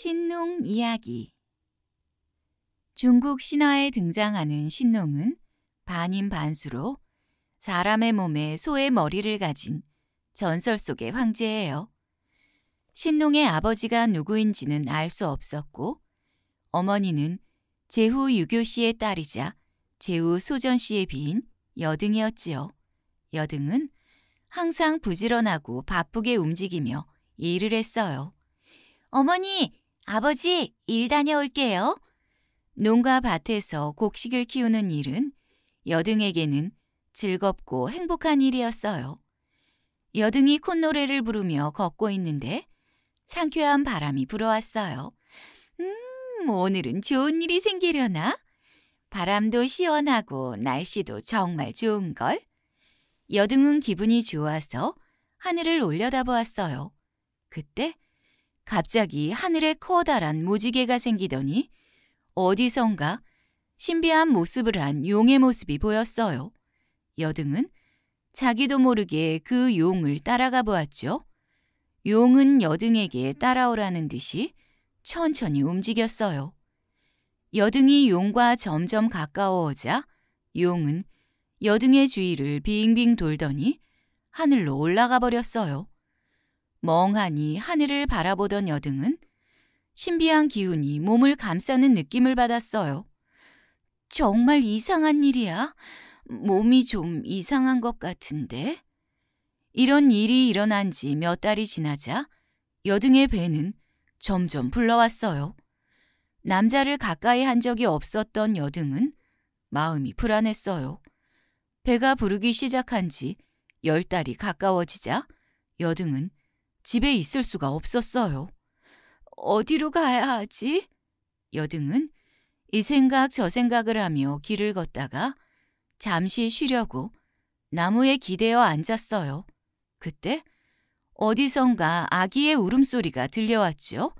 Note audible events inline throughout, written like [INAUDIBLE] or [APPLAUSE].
신농 이야기 중국 신화에 등장하는 신농은 반인반수로 사람의 몸에 소의 머리를 가진 전설 속의 황제예요. 신농의 아버지가 누구인지는 알 수 없었고 어머니는 제후 유교 씨의 딸이자 제후 소전 씨의 비인 여등이었지요. 여등은 항상 부지런하고 바쁘게 움직이며 일을 했어요. 어머니, 아버지, 일 다녀올게요. 농가 밭에서 곡식을 키우는 일은 여등에게는 즐겁고 행복한 일이었어요. 여등이 콧노래를 부르며 걷고 있는데 상쾌한 바람이 불어왔어요. 음, 오늘은 좋은 일이 생기려나? 바람도 시원하고 날씨도 정말 좋은걸? 여등은 기분이 좋아서 하늘을 올려다보았어요. 그때 갑자기 하늘에 커다란 무지개가 생기더니 어디선가 신비한 모습을 한 용의 모습이 보였어요. 여등은 자기도 모르게 그 용을 따라가 보았죠. 용은 여등에게 따라오라는 듯이 천천히 움직였어요. 여등이 용과 점점 가까워오자 용은 여등의 주위를 빙빙 돌더니 하늘로 올라가 버렸어요. 멍하니 하늘을 바라보던 여등은 신비한 기운이 몸을 감싸는 느낌을 받았어요. 정말 이상한 일이야. 몸이 좀 이상한 것 같은데. 이런 일이 일어난 지 몇 달이 지나자 여등의 배는 점점 불러왔어요. 남자를 가까이 한 적이 없었던 여등은 마음이 불안했어요. 배가 부르기 시작한 지 열 달이 가까워지자 여등은 집에 있을 수가 없었어요. 어디로 가야 하지? 여등은 이 생각 저 생각을 하며 길을 걷다가 잠시 쉬려고 나무에 기대어 앉았어요. 그때 어디선가 아기의 울음소리가 들려왔죠.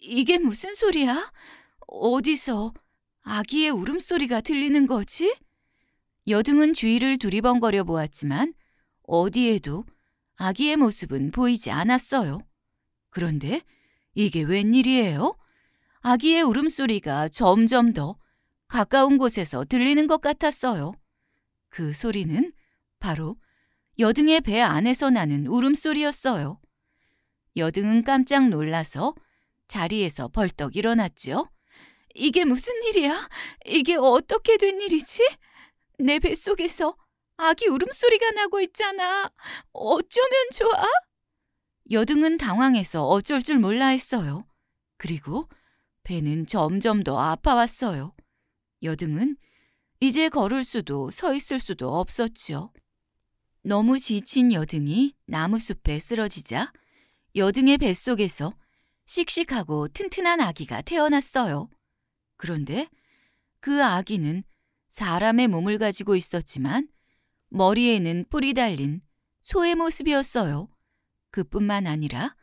이게 무슨 소리야? 어디서 아기의 울음소리가 들리는 거지? 여등은 주위를 두리번거려 보았지만 어디에도 아기의 모습은 보이지 않았어요. 그런데 이게 웬일이에요? 아기의 울음소리가 점점 더 가까운 곳에서 들리는 것 같았어요. 그 소리는 바로 여등의 배 안에서 나는 울음소리였어요. 여등은 깜짝 놀라서 자리에서 벌떡 일어났지요. 이게 무슨 일이야? 이게 어떻게 된 일이지? 내 뱃속에서 아기 울음소리가 나고 있잖아. 어쩌면 좋아? 여등은 당황해서 어쩔 줄 몰라 했어요. 그리고 배는 점점 더 아파왔어요. 여등은 이제 걸을 수도 서 있을 수도 없었지요. 너무 지친 여등이 나무숲에 쓰러지자 여등의 뱃속에서 씩씩하고 튼튼한 아기가 태어났어요. 그런데 그 아기는 사람의 몸을 가지고 있었지만 머리에는 뿔이 달린 소의 모습이었어요. 그뿐만 아니라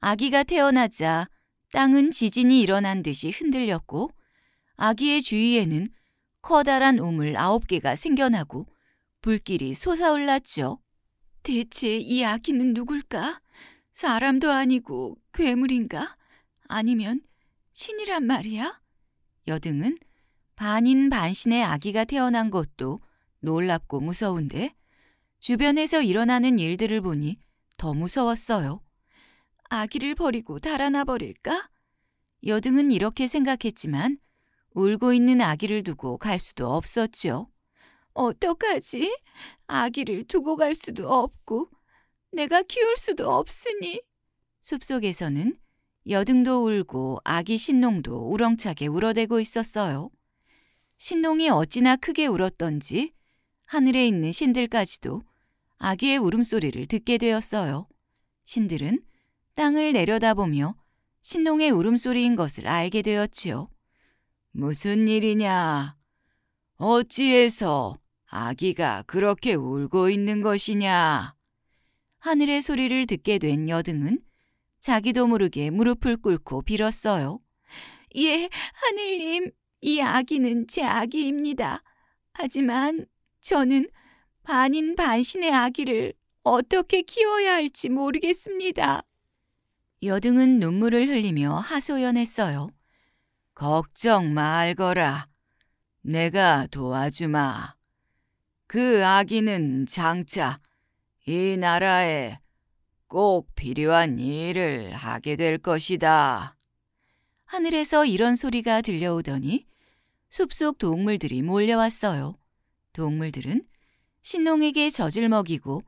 아기가 태어나자 땅은 지진이 일어난 듯이 흔들렸고 아기의 주위에는 커다란 우물 아홉 개가 생겨나고 불길이 솟아올랐죠. 대체 이 아기는 누굴까? 사람도 아니고 괴물인가? 아니면 신이란 말이야? 여등은 반인 반신의 아기가 태어난 것도 놀랍고 무서운데 주변에서 일어나는 일들을 보니 더 무서웠어요. 아기를 버리고 달아나 버릴까? 여등은 이렇게 생각했지만 울고 있는 아기를 두고 갈 수도 없었죠. 어떡하지? 아기를 두고 갈 수도 없고 내가 키울 수도 없으니. 숲속에서는 여등도 울고 아기 신농도 우렁차게 울어대고 있었어요. 신농이 어찌나 크게 울었던지 하늘에 있는 신들까지도 아기의 울음소리를 듣게 되었어요. 신들은 땅을 내려다보며 신농의 울음소리인 것을 알게 되었지요. 무슨 일이냐? 어찌해서 아기가 그렇게 울고 있는 것이냐? 하늘의 소리를 듣게 된 여등은 자기도 모르게 무릎을 꿇고 빌었어요. 예, 하늘님, 이 아기는 제 아기입니다. 하지만 저는 반인 반신의 아기를 어떻게 키워야 할지 모르겠습니다. 여등은 눈물을 흘리며 하소연했어요. 걱정 말거라. 내가 도와주마. 그 아기는 장차 이 나라에 꼭 필요한 일을 하게 될 것이다. 하늘에서 이런 소리가 들려오더니 숲속 동물들이 몰려왔어요. 동물들은 신농에게 젖을 먹이고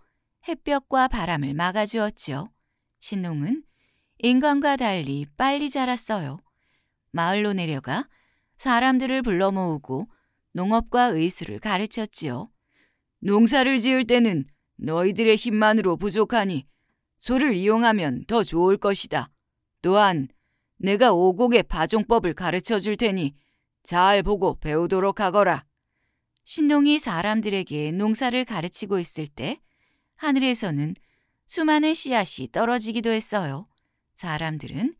햇볕과 바람을 막아주었지요. 신농은 인간과 달리 빨리 자랐어요. 마을로 내려가 사람들을 불러 모으고 농업과 의술을 가르쳤지요. 농사를 지을 때는 너희들의 힘만으로 부족하니 소를 이용하면 더 좋을 것이다. 또한 내가 오곡의 파종법을 가르쳐 줄 테니 잘 보고 배우도록 하거라. 신농이 사람들에게 농사를 가르치고 있을 때 하늘에서는 수많은 씨앗이 떨어지기도 했어요. 사람들은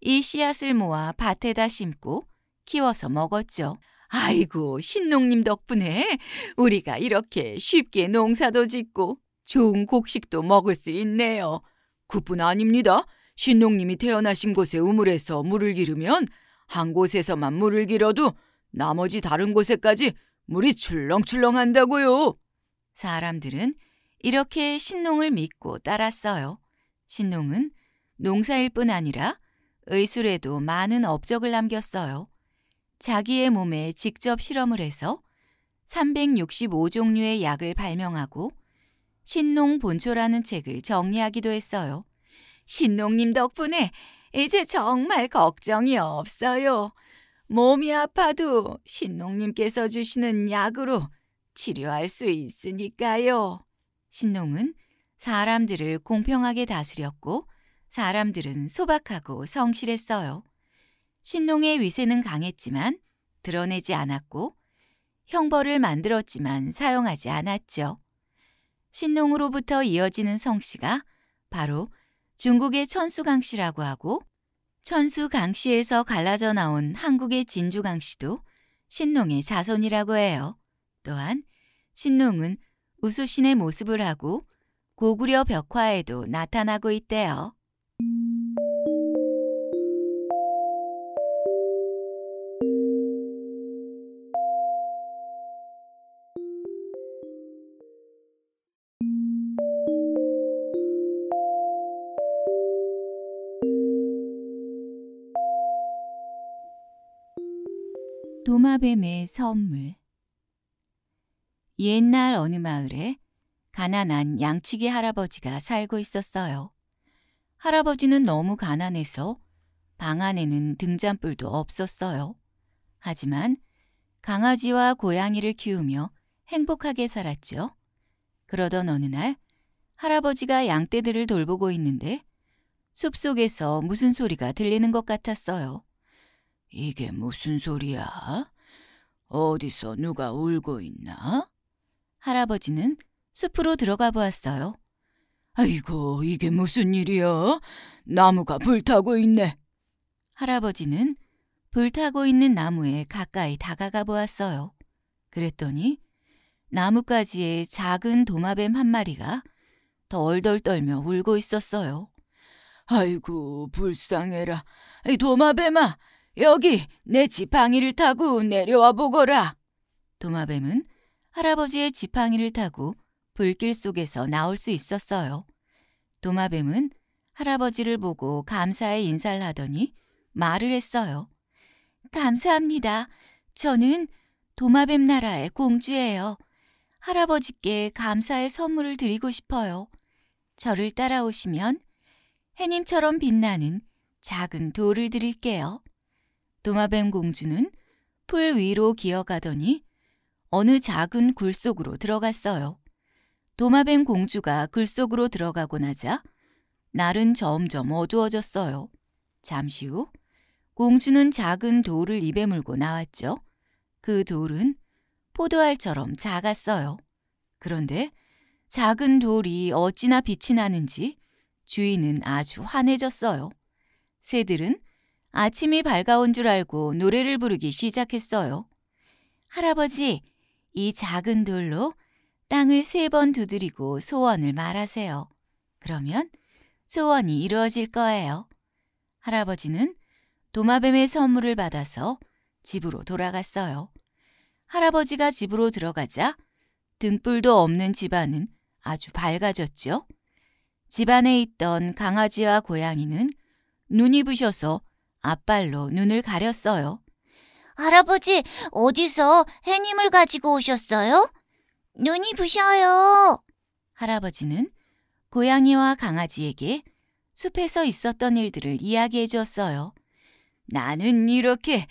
이 씨앗을 모아 밭에다 심고 키워서 먹었죠. 아이고, 신농님 덕분에 우리가 이렇게 쉽게 농사도 짓고 좋은 곡식도 먹을 수 있네요. 그뿐 아닙니다. 신농님이 태어나신 곳의 우물에서 물을 기르면 한 곳에서만 물을 길어도 나머지 다른 곳에까지 물이 출렁출렁한다고요. 사람들은 이렇게 신농을 믿고 따랐어요. 신농은 농사일 뿐 아니라 의술에도 많은 업적을 남겼어요. 자기의 몸에 직접 실험을 해서 365종류의 약을 발명하고 신농 본초라는 책을 정리하기도 했어요. 신농님 덕분에 이제 정말 걱정이 없어요. 몸이 아파도 신농님께서 주시는 약으로 치료할 수 있으니까요. 신농은 사람들을 공평하게 다스렸고 사람들은 소박하고 성실했어요. 신농의 위세는 강했지만 드러내지 않았고 형벌을 만들었지만 사용하지 않았죠. 신농으로부터 이어지는 성씨가 바로 중국의 천수강 씨라고 하고 천수 강씨에서 갈라져 나온 한국의 진주 강씨도 신농의 자손이라고 해요. 또한 신농은 우수신의 모습을 하고 고구려 벽화에도 나타나고 있대요. 사나뱀의 선물 옛날 어느 마을에 가난한 양치기 할아버지가 살고 있었어요. 할아버지는 너무 가난해서 방 안에는 등잔불도 없었어요. 하지만 강아지와 고양이를 키우며 행복하게 살았죠. 그러던 어느 날 할아버지가 양떼들을 돌보고 있는데 숲속에서 무슨 소리가 들리는 것 같았어요. 이게 무슨 소리야? 어디서 누가 울고 있나? 할아버지는 숲으로 들어가 보았어요. 아이고, 이게 무슨 일이야? 나무가 불타고 있네. 할아버지는 불타고 있는 나무에 가까이 다가가 보았어요. 그랬더니 나뭇가지에 작은 도마뱀 한 마리가 덜덜 떨며 울고 있었어요. 아이고, 불쌍해라. 도마뱀아, 여기 내 지팡이를 타고 내려와 보거라. 도마뱀은 할아버지의 지팡이를 타고 불길 속에서 나올 수 있었어요. 도마뱀은 할아버지를 보고 감사의 인사를 하더니 말을 했어요. 감사합니다. 저는 도마뱀 나라의 공주예요. 할아버지께 감사의 선물을 드리고 싶어요. 저를 따라오시면 해님처럼 빛나는 작은 돌을 드릴게요. 도마뱀 공주는 풀 위로 기어가더니 어느 작은 굴 속으로 들어갔어요. 도마뱀 공주가 굴 속으로 들어가고 나자 날은 점점 어두워졌어요. 잠시 후 공주는 작은 돌을 입에 물고 나왔죠. 그 돌은 포도알처럼 작았어요. 그런데 작은 돌이 어찌나 빛이 나는지 주인은 아주 환해졌어요. 새들은 아침이 밝아온 줄 알고 노래를 부르기 시작했어요. 할아버지, 이 작은 돌로 땅을 세 번 두드리고 소원을 말하세요. 그러면 소원이 이루어질 거예요. 할아버지는 도마뱀의 선물을 받아서 집으로 돌아갔어요. 할아버지가 집으로 들어가자 등불도 없는 집안은 아주 밝아졌죠. 집안에 있던 강아지와 고양이는 눈이 부셔서 앞발로 눈을 가렸어요. 할아버지, 어디서 해님을 가지고 오셨어요? 눈이 부셔요. 할아버지는 고양이와 강아지에게 숲에서 있었던 일들을 이야기해 주었어요 나는 이렇게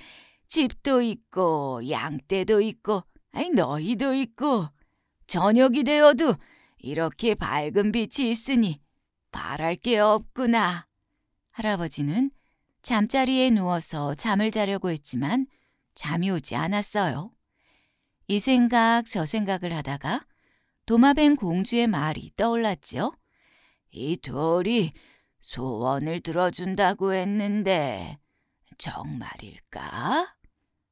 집도 있고 양떼도 있고 아니 너희도 있고 저녁이 되어도 이렇게 밝은 빛이 있으니 바랄 게 없구나. 할아버지는 잠자리에 누워서 잠을 자려고 했지만 잠이 오지 않았어요. 이 생각 저 생각을 하다가 도마뱀 공주의 말이 떠올랐지이 돌이 소원을 들어준다고 했는데 정말일까?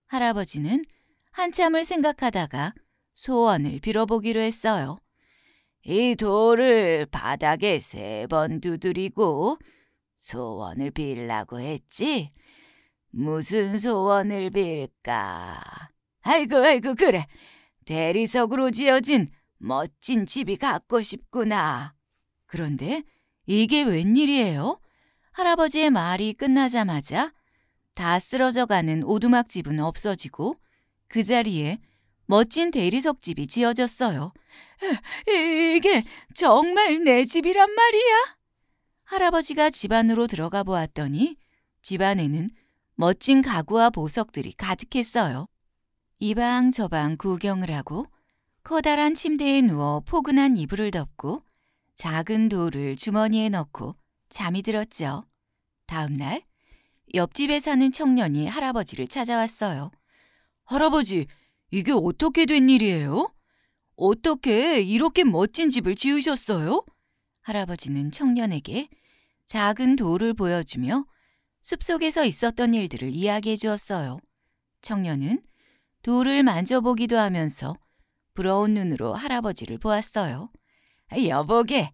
할아버지는 한참을 생각하다가 소원을 빌어보기로 했어요. 이 돌을 바닥에 세 번 두드리고 소원을 빌라고 했지? 무슨 소원을 빌까? 아이고, 아이고, 그래. 대리석으로 지어진 멋진 집이 갖고 싶구나. 그런데 이게 웬일이에요? 할아버지의 말이 끝나자마자 다 쓰러져가는 오두막집은 없어지고 그 자리에 멋진 대리석집이 지어졌어요. 이게 정말 내 집이란 말이야? 할아버지가 집안으로 들어가 보았더니 집안에는 멋진 가구와 보석들이 가득했어요. 이 방 저 방 구경을 하고 커다란 침대에 누워 포근한 이불을 덮고 작은 돌을 주머니에 넣고 잠이 들었죠. 다음날 옆집에 사는 청년이 할아버지를 찾아왔어요. 할아버지, 이게 어떻게 된 일이에요? 어떻게 이렇게 멋진 집을 지으셨어요? 할아버지는 청년에게 작은 돌을 보여주며 숲속에서 있었던 일들을 이야기해 주었어요. 청년은 돌을 만져보기도 하면서 부러운 눈으로 할아버지를 보았어요. 여보게,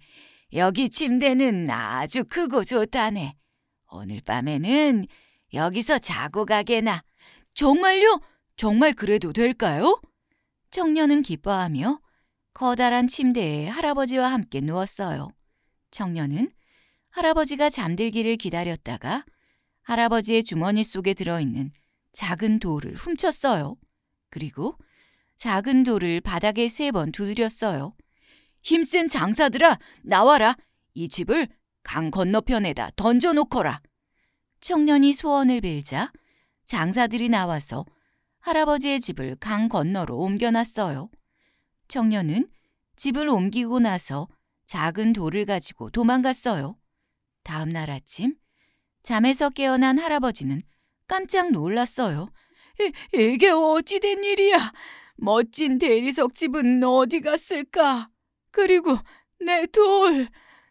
여기 침대는 아주 크고 좋다네. 오늘 밤에는 여기서 자고 가게나. 정말요? 정말 그래도 될까요? 청년은 기뻐하며 커다란 침대에 할아버지와 함께 누웠어요. 청년은 할아버지가 잠들기를 기다렸다가 할아버지의 주머니 속에 들어있는 작은 돌을 훔쳤어요. 그리고 작은 돌을 바닥에 세 번 두드렸어요. 힘센 장사들아, 나와라. 이 집을 강 건너편에다 던져놓거라. 청년이 소원을 빌자 장사들이 나와서 할아버지의 집을 강 건너로 옮겨놨어요. 청년은 집을 옮기고 나서 작은 돌을 가지고 도망갔어요. 다음 날 아침 잠에서 깨어난 할아버지는 깜짝 놀랐어요. 이, 게 어찌 된 일이야? 멋진 대리석 집은 어디 갔을까? 그리고 내 돌,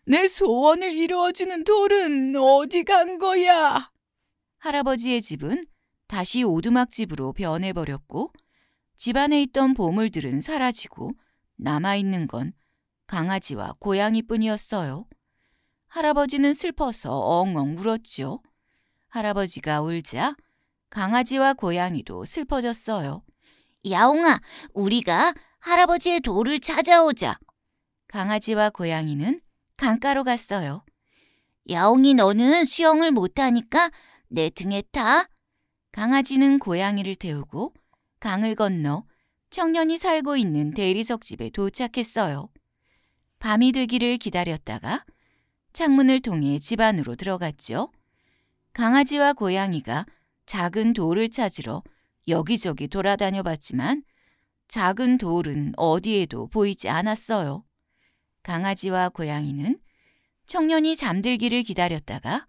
내 소원을 이루어주는 돌은 어디 간 거야? 할아버지의 집은 다시 오두막집으로 변해버렸고 집 안에 있던 보물들은 사라지고 남아있는 건 강아지와 고양이뿐이었어요. 할아버지는 슬퍼서 엉엉 울었지요. 할아버지가 울자 강아지와 고양이도 슬퍼졌어요. 야옹아, 우리가 할아버지의 돌을 찾아오자. 강아지와 고양이는 강가로 갔어요. 야옹이 너는 수영을 못하니까 내 등에 타. 강아지는 고양이를 태우고 강을 건너 청년이 살고 있는 대리석 집에 도착했어요. 밤이 되기를 기다렸다가 창문을 통해 집 안으로 들어갔죠. 강아지와 고양이가 작은 돌을 찾으러 여기저기 돌아다녀 봤지만 작은 돌은 어디에도 보이지 않았어요. 강아지와 고양이는 청년이 잠들기를 기다렸다가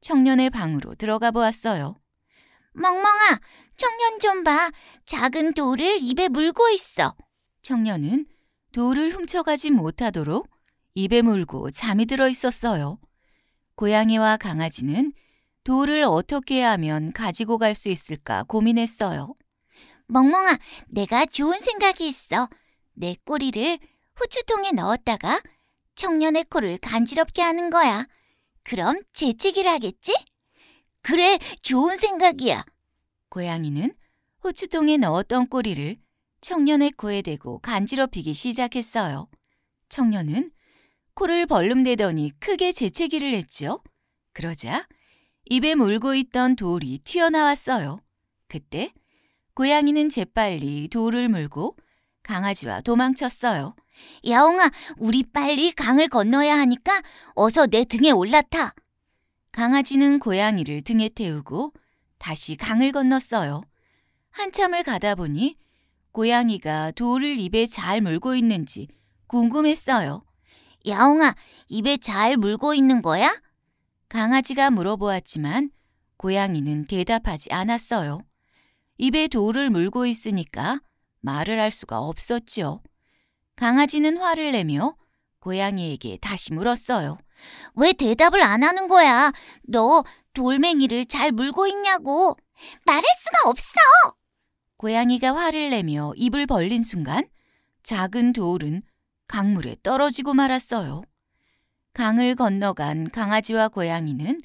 청년의 방으로 들어가 보았어요. 멍멍아, 청년 좀 봐. 작은 돌을 입에 물고 있어. 청년은 돌을 훔쳐가지 못하도록 입에 물고 잠이 들어 있었어요. 고양이와 강아지는 돌을 어떻게 하면 가지고 갈 수 있을까 고민했어요. 멍멍아, 내가 좋은 생각이 있어. 내 꼬리를 후추통에 넣었다가 청년의 코를 간지럽게 하는 거야. 그럼 재채기를 하겠지? 그래, 좋은 생각이야. 고양이는 후추통에 넣었던 꼬리를 청년의 코에 대고 간지럽히기 시작했어요. 청년은 코를 벌름대더니 크게 재채기를 했죠 그러자 입에 물고 있던 돌이 튀어나왔어요. 그때 고양이는 재빨리 돌을 물고 강아지와 도망쳤어요. 야옹아, 우리 빨리 강을 건너야 하니까 어서 내 등에 올라타. 강아지는 고양이를 등에 태우고 다시 강을 건넜어요. 한참을 가다 보니 고양이가 돌을 입에 잘 물고 있는지 궁금했어요. 야옹아, 입에 잘 물고 있는 거야? 강아지가 물어보았지만 고양이는 대답하지 않았어요. 입에 돌을 물고 있으니까 말을 할 수가 없었지요. 강아지는 화를 내며 고양이에게 다시 물었어요. 왜 대답을 안 하는 거야? 너 돌멩이를 잘 물고 있냐고. 말할 수가 없어! 고양이가 화를 내며 입을 벌린 순간 작은 돌은 강물에 떨어지고 말았어요. 강을 건너간 강아지와 고양이는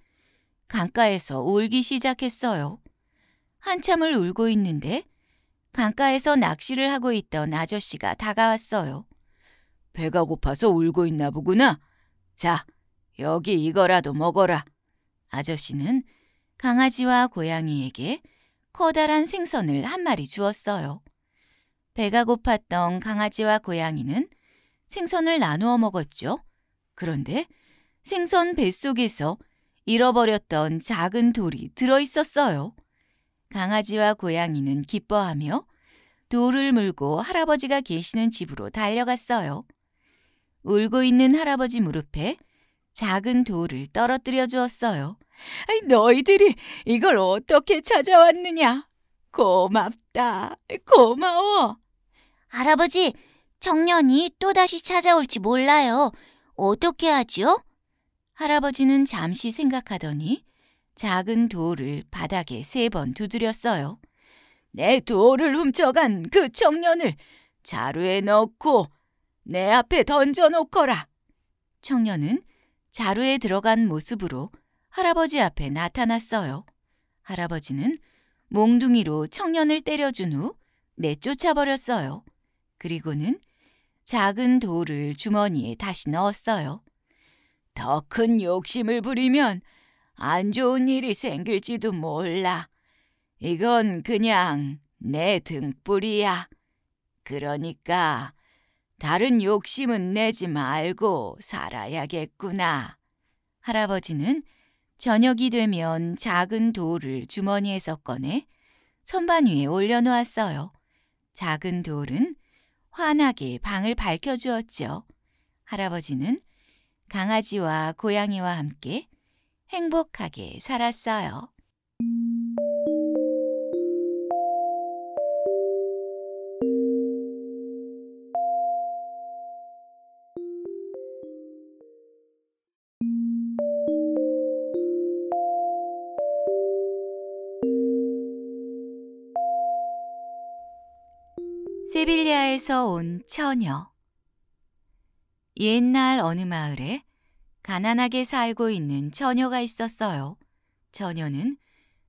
강가에서 울기 시작했어요. 한참을 울고 있는데 강가에서 낚시를 하고 있던 아저씨가 다가왔어요. 배가 고파서 울고 있나 보구나. 자, 여기 이거라도 먹어라. 아저씨는 강아지와 고양이에게 커다란 생선을 한 마리 주었어요. 배가 고팠던 강아지와 고양이는 생선을 나누어 먹었죠. 그런데 생선 뱃속에서 잃어버렸던 작은 돌이 들어 있었어요. 강아지와 고양이는 기뻐하며 돌을 물고 할아버지가 계시는 집으로 달려갔어요. 울고 있는 할아버지 무릎에 작은 돌을 떨어뜨려 주었어요. 너희들이 이걸 어떻게 찾아왔느냐? 고맙다. 고마워. 할아버지, 청년이 또다시 찾아올지 몰라요. 어떻게 하지요? 할아버지는 잠시 생각하더니 작은 돌을 바닥에 세 번 두드렸어요. 내 돌을 훔쳐간 그 청년을 자루에 넣고 내 앞에 던져놓거라. 청년은 자루에 들어간 모습으로 할아버지 앞에 나타났어요. 할아버지는 몽둥이로 청년을 때려준 후 내쫓아버렸어요. 그리고는 작은 돌을 주머니에 다시 넣었어요. 더 큰 욕심을 부리면 안 좋은 일이 생길지도 몰라. 이건 그냥 내 등불이야. 그러니까 다른 욕심은 내지 말고 살아야겠구나. 할아버지는 저녁이 되면 작은 돌을 주머니에서 꺼내 선반 위에 올려놓았어요. 작은 돌은 환하게 방을 밝혀주었죠. 할아버지는 강아지와 고양이와 함께 행복하게 살았어요. 세빌리아에서 온 처녀. 옛날 어느 마을에 가난하게 살고 있는 처녀가 있었어요. 처녀는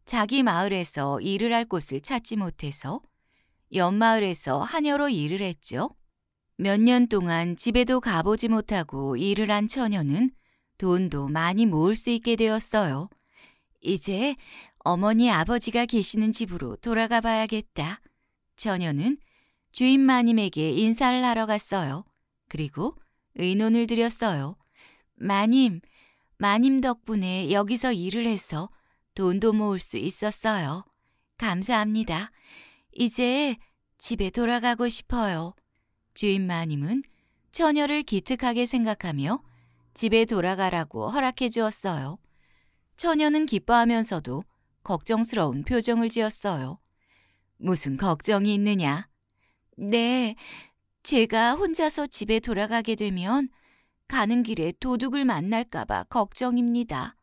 자기 마을에서 일을 할 곳을 찾지 못해서 옆마을에서 하녀로 일을 했죠. 몇 년 동안 집에도 가보지 못하고 일을 한 처녀는 돈도 많이 모을 수 있게 되었어요. 이제 어머니 아버지가 계시는 집으로 돌아가 봐야겠다. 처녀는 주인 마님에게 인사를 하러 갔어요. 그리고 의논을 드렸어요. 마님, 마님 덕분에 여기서 일을 해서 돈도 모을 수 있었어요. 감사합니다. 이제 집에 돌아가고 싶어요. 주인 마님은 처녀를 기특하게 생각하며 집에 돌아가라고 허락해 주었어요. 처녀는 기뻐하면서도 걱정스러운 표정을 지었어요. 무슨 걱정이 있느냐? 네, 제가 혼자서 집에 돌아가게 되면 가는 길에 도둑을 만날까봐 걱정입니다.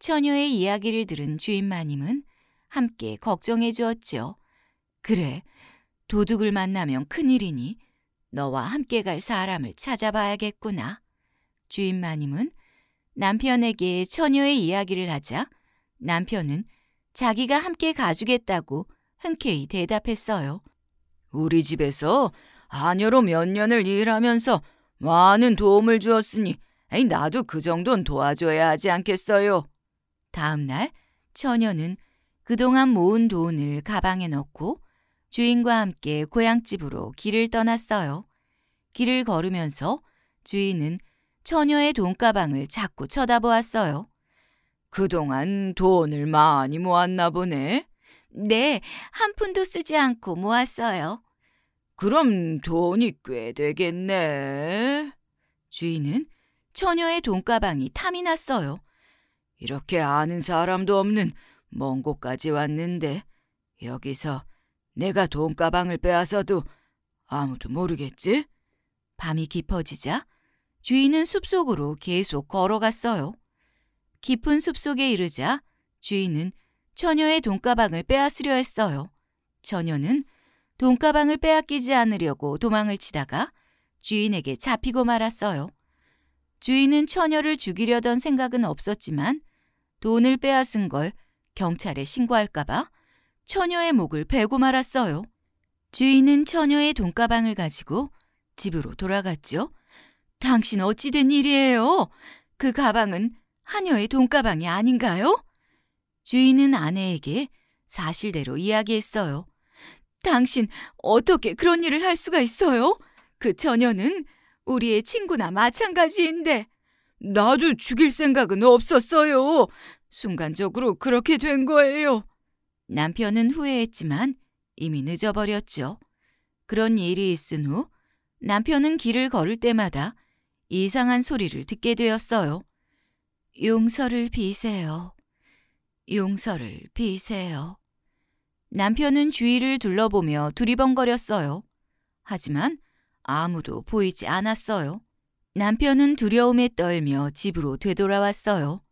처녀의 이야기를 들은 주인 마님은 함께 걱정해 주었죠. 그래, 도둑을 만나면 큰일이니 너와 함께 갈 사람을 찾아봐야겠구나. 주인 마님은 남편에게 처녀의 이야기를 하자 남편은 자기가 함께 가주겠다고 흔쾌히 대답했어요. 우리 집에서 아녀로 몇 년을 일하면서 많은 도움을 주었으니 에이, 나도 그 정도는 도와줘야 하지 않겠어요. 다음 날 처녀는 그동안 모은 돈을 가방에 넣고 주인과 함께 고향집으로 길을 떠났어요. 길을 걸으면서 주인은 처녀의 돈가방을 자꾸 쳐다보았어요. 그동안 돈을 많이 모았나 보네. 네, 한 푼도 쓰지 않고 모았어요. 그럼 돈이 꽤 되겠네. 주인은 처녀의 돈가방이 탐이 났어요. 이렇게 아는 사람도 없는 먼 곳까지 왔는데 여기서 내가 돈가방을 빼앗아도 아무도 모르겠지? 밤이 깊어지자 주인은 숲속으로 계속 걸어갔어요. 깊은 숲속에 이르자 주인은 처녀의 돈가방을 빼앗으려 했어요. 처녀는 돈가방을 빼앗기지 않으려고 도망을 치다가 주인에게 잡히고 말았어요. 주인은 처녀를 죽이려던 생각은 없었지만 돈을 빼앗은 걸 경찰에 신고할까봐 처녀의 목을 베고 말았어요. 주인은 처녀의 돈가방을 가지고 집으로 돌아갔죠. 당신 어찌된 일이에요? 그 가방은 하녀의 돈가방이 아닌가요? 주인은 아내에게 사실대로 이야기했어요. 당신 어떻게 그런 일을 할 수가 있어요? 그 처녀는 우리의 친구나 마찬가지인데. 나도 죽일 생각은 없었어요. 순간적으로 그렇게 된 거예요. 남편은 후회했지만 이미 늦어버렸죠. 그런 일이 있은 후 남편은 길을 걸을 때마다 이상한 소리를 듣게 되었어요. 용서를 비세요. 용서를 비세요. 남편은 주위를 둘러보며 두리번거렸어요. 하지만 아무도 보이지 않았어요. 남편은 두려움에 떨며 집으로 되돌아왔어요.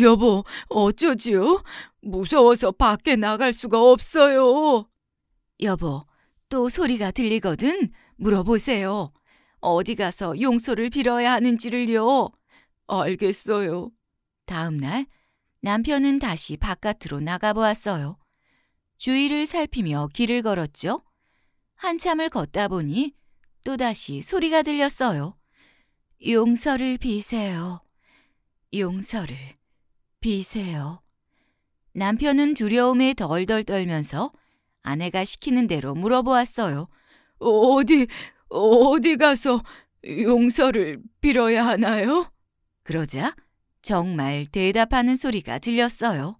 여보, 어쩌지요? 무서워서 밖에 나갈 수가 없어요. 여보, 또 소리가 들리거든 물어보세요. 어디 가서 용서를 빌어야 하는지를요. 알겠어요. 다음 날 남편은 다시 바깥으로 나가보았어요. 주위를 살피며 길을 걸었죠. 한참을 걷다 보니 또다시 소리가 들렸어요. 용서를 비세요. 용서를 비세요. 남편은 두려움에 덜덜 떨면서 아내가 시키는 대로 물어보았어요. 어디, 어디 가서 용서를 빌어야 하나요? 그러자 정말 대답하는 소리가 들렸어요.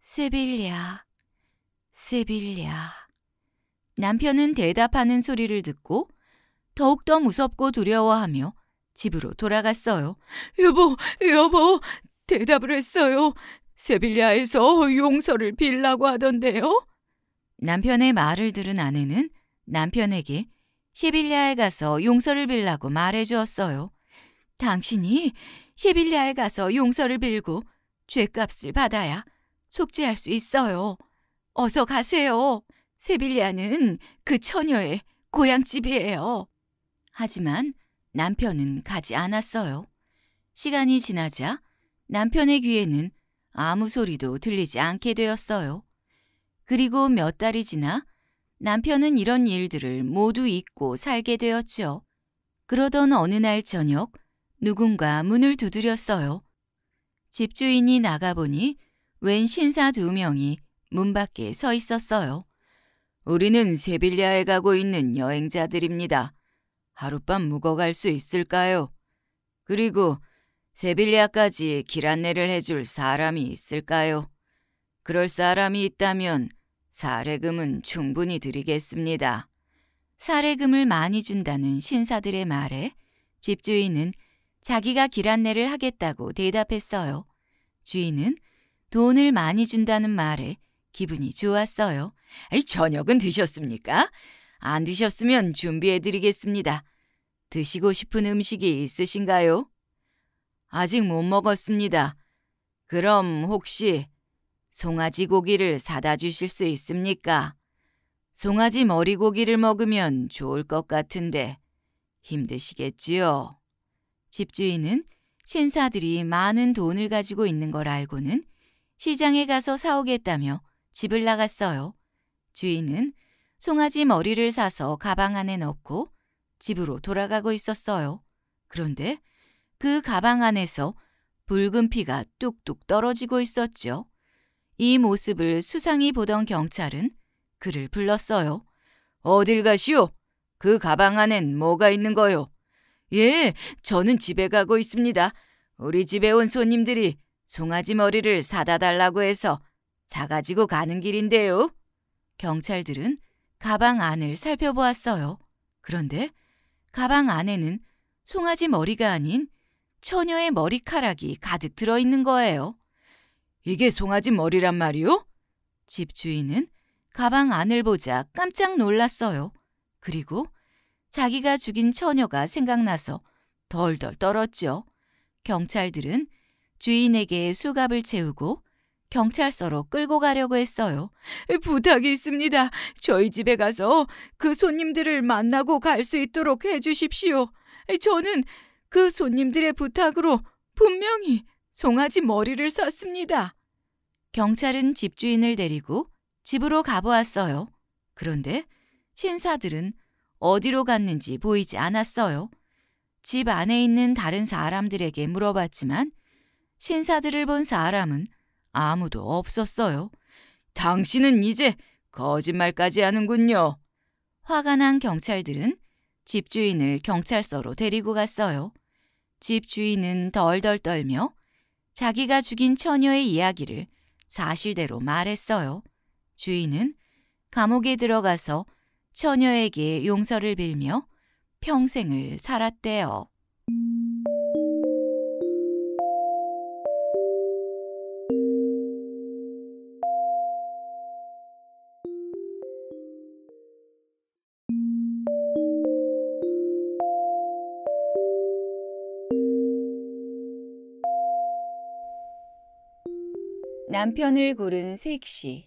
세빌리아, 세빌리아. 남편은 대답하는 소리를 듣고 더욱더 무섭고 두려워하며 집으로 돌아갔어요. 여보, 여보, 대답을 했어요. 세빌리아에서 용서를 빌라고 하던데요. 남편의 말을 들은 아내는 남편에게 세빌리아에 가서 용서를 빌라고 말해 주었어요. 당신이 시빌리아에 가서 용서를 빌고 죄값을 받아야 속죄할 수 있어요. 어서 가세요. 세빌리아는 그 처녀의 고향집이에요. 하지만 남편은 가지 않았어요. 시간이 지나자 남편의 귀에는 아무 소리도 들리지 않게 되었어요. 그리고 몇 달이 지나 남편은 이런 일들을 모두 잊고 살게 되었지요. 그러던 어느 날 저녁 누군가 문을 두드렸어요. 집주인이 나가보니 웬 신사 두 명이 문 밖에 서 있었어요. 우리는 세빌리아에 가고 있는 여행자들입니다. 하룻밤 묵어갈 수 있을까요? 그리고 세빌리아까지길 안내를 해줄 사람이 있을까요? 그럴 사람이 있다면 사례금은 충분히 드리겠습니다. 사례금을 많이 준다는 신사들의 말에 집주인은 자기가 길 안내를 하겠다고 대답했어요. 주인은 돈을 많이 준다는 말에 기분이 좋았어요. 아이, 저녁은 드셨습니까? 안 드셨으면 준비해드리겠습니다. 드시고 싶은 음식이 있으신가요? 아직 못 먹었습니다. 그럼 혹시 송아지 고기를 사다 주실 수 있습니까? 송아지 머리 고기를 먹으면 좋을 것 같은데 힘드시겠지요? 집주인은 신사들이 많은 돈을 가지고 있는 걸 알고는 시장에 가서 사오겠다며 집을 나갔어요. 주인은 송아지 머리를 사서 가방 안에 넣고 집으로 돌아가고 있었어요. 그런데 그 가방 안에서 붉은 피가 뚝뚝 떨어지고 있었죠. 이 모습을 수상히 보던 경찰은 그를 불렀어요. 어딜 가시오? 그 가방 안엔 뭐가 있는 거요? 예, 저는 집에 가고 있습니다. 우리 집에 온 손님들이 송아지 머리를 사다 달라고 해서 사가지고 가는 길인데요. 경찰들은 가방 안을 살펴보았어요. 그런데 가방 안에는 송아지 머리가 아닌 처녀의 머리카락이 가득 들어있는 거예요. 이게 송아지 머리란 말이요? 집주인은 가방 안을 보자 깜짝 놀랐어요. 그리고 자기가 죽인 처녀가 생각나서 덜덜 떨었죠. 경찰들은 주인에게 수갑을 채우고 경찰서로 끌고 가려고 했어요. 부탁이 있습니다. 저희 집에 가서 그 손님들을 만나고 갈 수 있도록 해주십시오. 저는 그 손님들의 부탁으로 분명히 송아지 머리를 샀습니다. 경찰은 집주인을 데리고 집으로 가보았어요. 그런데 신사들은 어디로 갔는지 보이지 않았어요. 집 안에 있는 다른 사람들에게 물어봤지만 신사들을 본 사람은 아무도 없었어요. 당신은 이제 거짓말까지 하는군요. 화가 난 경찰들은 집주인을 경찰서로 데리고 갔어요. 집주인은 덜덜 떨며 자기가 죽인 처녀의 이야기를 사실대로 말했어요. 주인은 감옥에 들어가서 처녀에게 용서를 빌며 평생을 살았대요. 남편을 고른 색시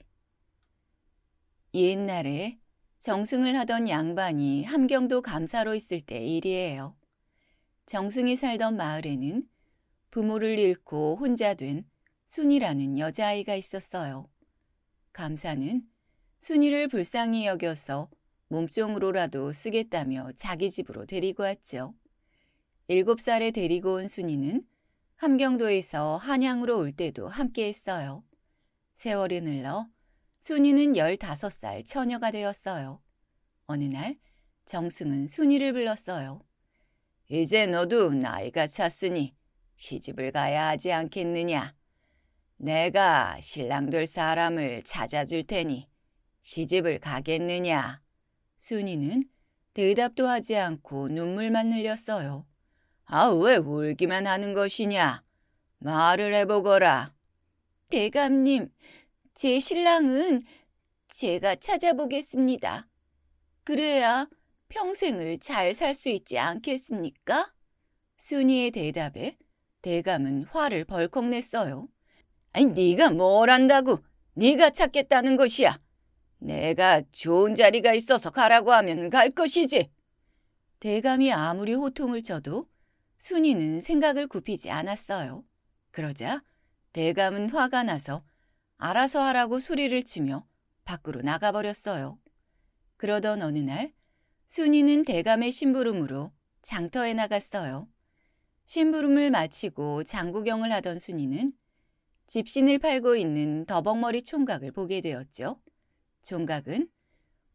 옛날에 정승을 하던 양반이 함경도 감사로 있을 때 일이에요. 정승이 살던 마을에는 부모를 잃고 혼자 된 순이라는 여자아이가 있었어요. 감사는 순이를 불쌍히 여겨서 몸종으로라도 쓰겠다며 자기 집으로 데리고 왔죠. 일곱 살에 데리고 온 순이는 함경도에서 한양으로 올 때도 함께 했어요. 세월이 흘러 순이는 15살 처녀가 되었어요. 어느 날 정승은 순이를 불렀어요. 이제 너도 나이가 찼으니 시집을 가야 하지 않겠느냐. 내가 신랑 될 사람을 찾아줄 테니 시집을 가겠느냐. 순이는 대답도 하지 않고 눈물만 흘렸어요. 아, 왜 울기만 하는 것이냐? 말을 해보거라. 대감님, 제 신랑은 제가 찾아보겠습니다. 그래야 평생을 잘 살 수 있지 않겠습니까? 순이의 대답에 대감은 화를 벌컥 냈어요. 아니 네가 뭘 안다고 네가 찾겠다는 것이야. 내가 좋은 자리가 있어서 가라고 하면 갈 것이지. 대감이 아무리 호통을 쳐도 순이는 생각을 굽히지 않았어요. 그러자 대감은 화가 나서 알아서 하라고 소리를 치며 밖으로 나가버렸어요. 그러던 어느 날 순이는 대감의 심부름으로 장터에 나갔어요. 심부름을 마치고 장구경을 하던 순이는 집신을 팔고 있는 더벅머리 총각을 보게 되었죠. 총각은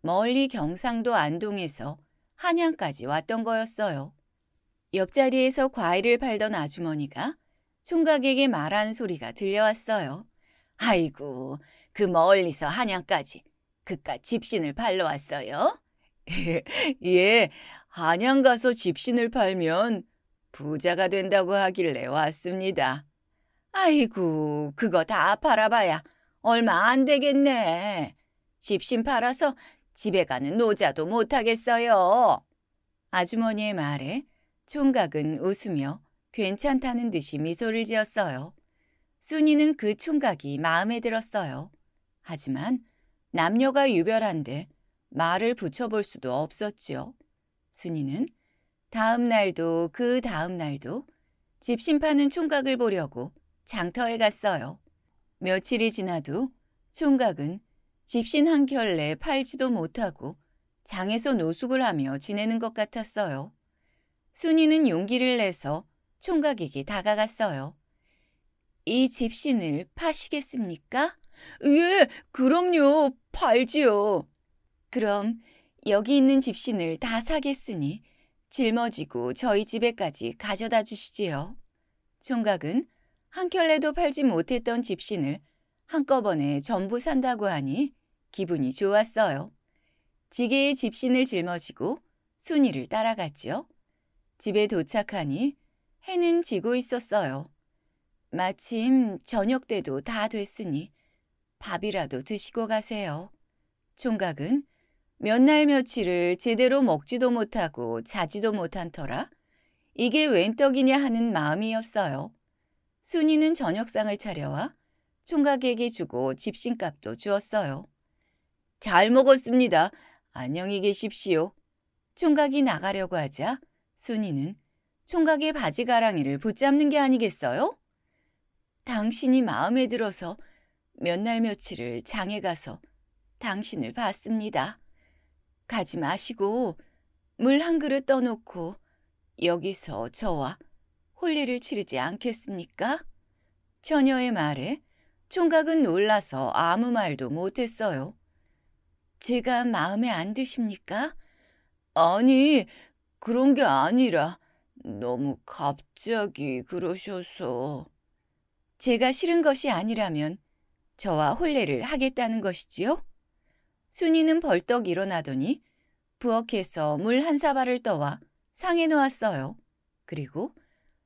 멀리 경상도 안동에서 한양까지 왔던 거였어요. 옆자리에서 과일을 팔던 아주머니가 총각에게 말한 소리가 들려왔어요. 아이고, 그 멀리서 한양까지 그깟 집신을 팔러 왔어요? [LAUGHS] 예, 한양 가서 집신을 팔면 부자가 된다고 하길래 왔습니다. 아이고, 그거 다 팔아봐야 얼마 안 되겠네. 집신 팔아서 집에 가는 노자도 못하겠어요. 아주머니의 말에 총각은 웃으며 괜찮다는 듯이 미소를 지었어요. 순이는 그 총각이 마음에 들었어요. 하지만 남녀가 유별한데 말을 붙여볼 수도 없었지요. 순이는 다음 날도 그 다음 날도 집 심파는 총각을 보려고 장터에 갔어요. 며칠이 지나도 총각은 집신 한 켤레 팔지도 못하고 장에서 노숙을 하며 지내는 것 같았어요. 순이는 용기를 내서 총각에게 다가갔어요. 이 집신을 파시겠습니까? 예, 그럼요. 팔지요. 그럼 여기 있는 집신을 다 사겠으니 짊어지고 저희 집에까지 가져다 주시지요. 총각은 한 켤레도 팔지 못했던 집신을 한꺼번에 전부 산다고 하니 기분이 좋았어요. 지게에 집신을 짊어지고 순위를 따라갔지요. 집에 도착하니 해는 지고 있었어요. 마침 저녁 때도 다 됐으니 밥이라도 드시고 가세요. 총각은 몇 날 며칠을 제대로 먹지도 못하고 자지도 못한 터라 이게 웬 떡이냐 하는 마음이었어요. 순이는 저녁상을 차려와 총각에게 주고 집신값도 주었어요. 잘 먹었습니다. 안녕히 계십시오. 총각이 나가려고 하자 순이는 총각의 바지 가랑이를 붙잡는 게 아니겠어요? 당신이 마음에 들어서 몇 날 며칠을 장에 가서 당신을 봤습니다. 가지 마시고 물 한 그릇 떠놓고 여기서 저와 홀리를 치르지 않겠습니까? 처녀의 말에 총각은 놀라서 아무 말도 못했어요. 제가 마음에 안 드십니까? 아니, 그런 게 아니라 너무 갑자기 그러셔서... 제가 싫은 것이 아니라면 저와 혼례를 하겠다는 것이지요? 순이는 벌떡 일어나더니 부엌에서 물 한 사발을 떠와 상에 놓았어요. 그리고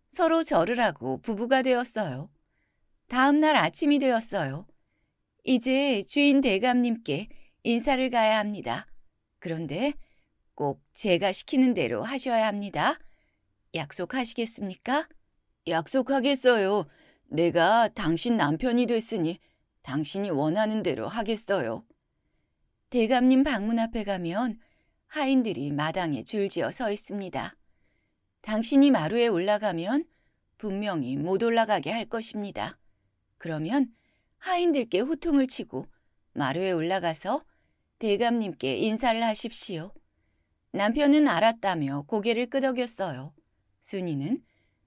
서로 절을 하고 부부가 되었어요. 다음 날 아침이 되었어요. 이제 주인 대감님께 인사를 가야 합니다. 그런데 꼭 제가 시키는 대로 하셔야 합니다. 약속하시겠습니까? 약속하겠어요. 내가 당신 남편이 됐으니 당신이 원하는 대로 하겠어요. 대감님 방문 앞에 가면 하인들이 마당에 줄지어 서 있습니다. 당신이 마루에 올라가면 분명히 못 올라가게 할 것입니다. 그러면 하인들께 호통을 치고 마루에 올라가서 대감님께 인사를 하십시오. 남편은 알았다며 고개를 끄덕였어요. 순이는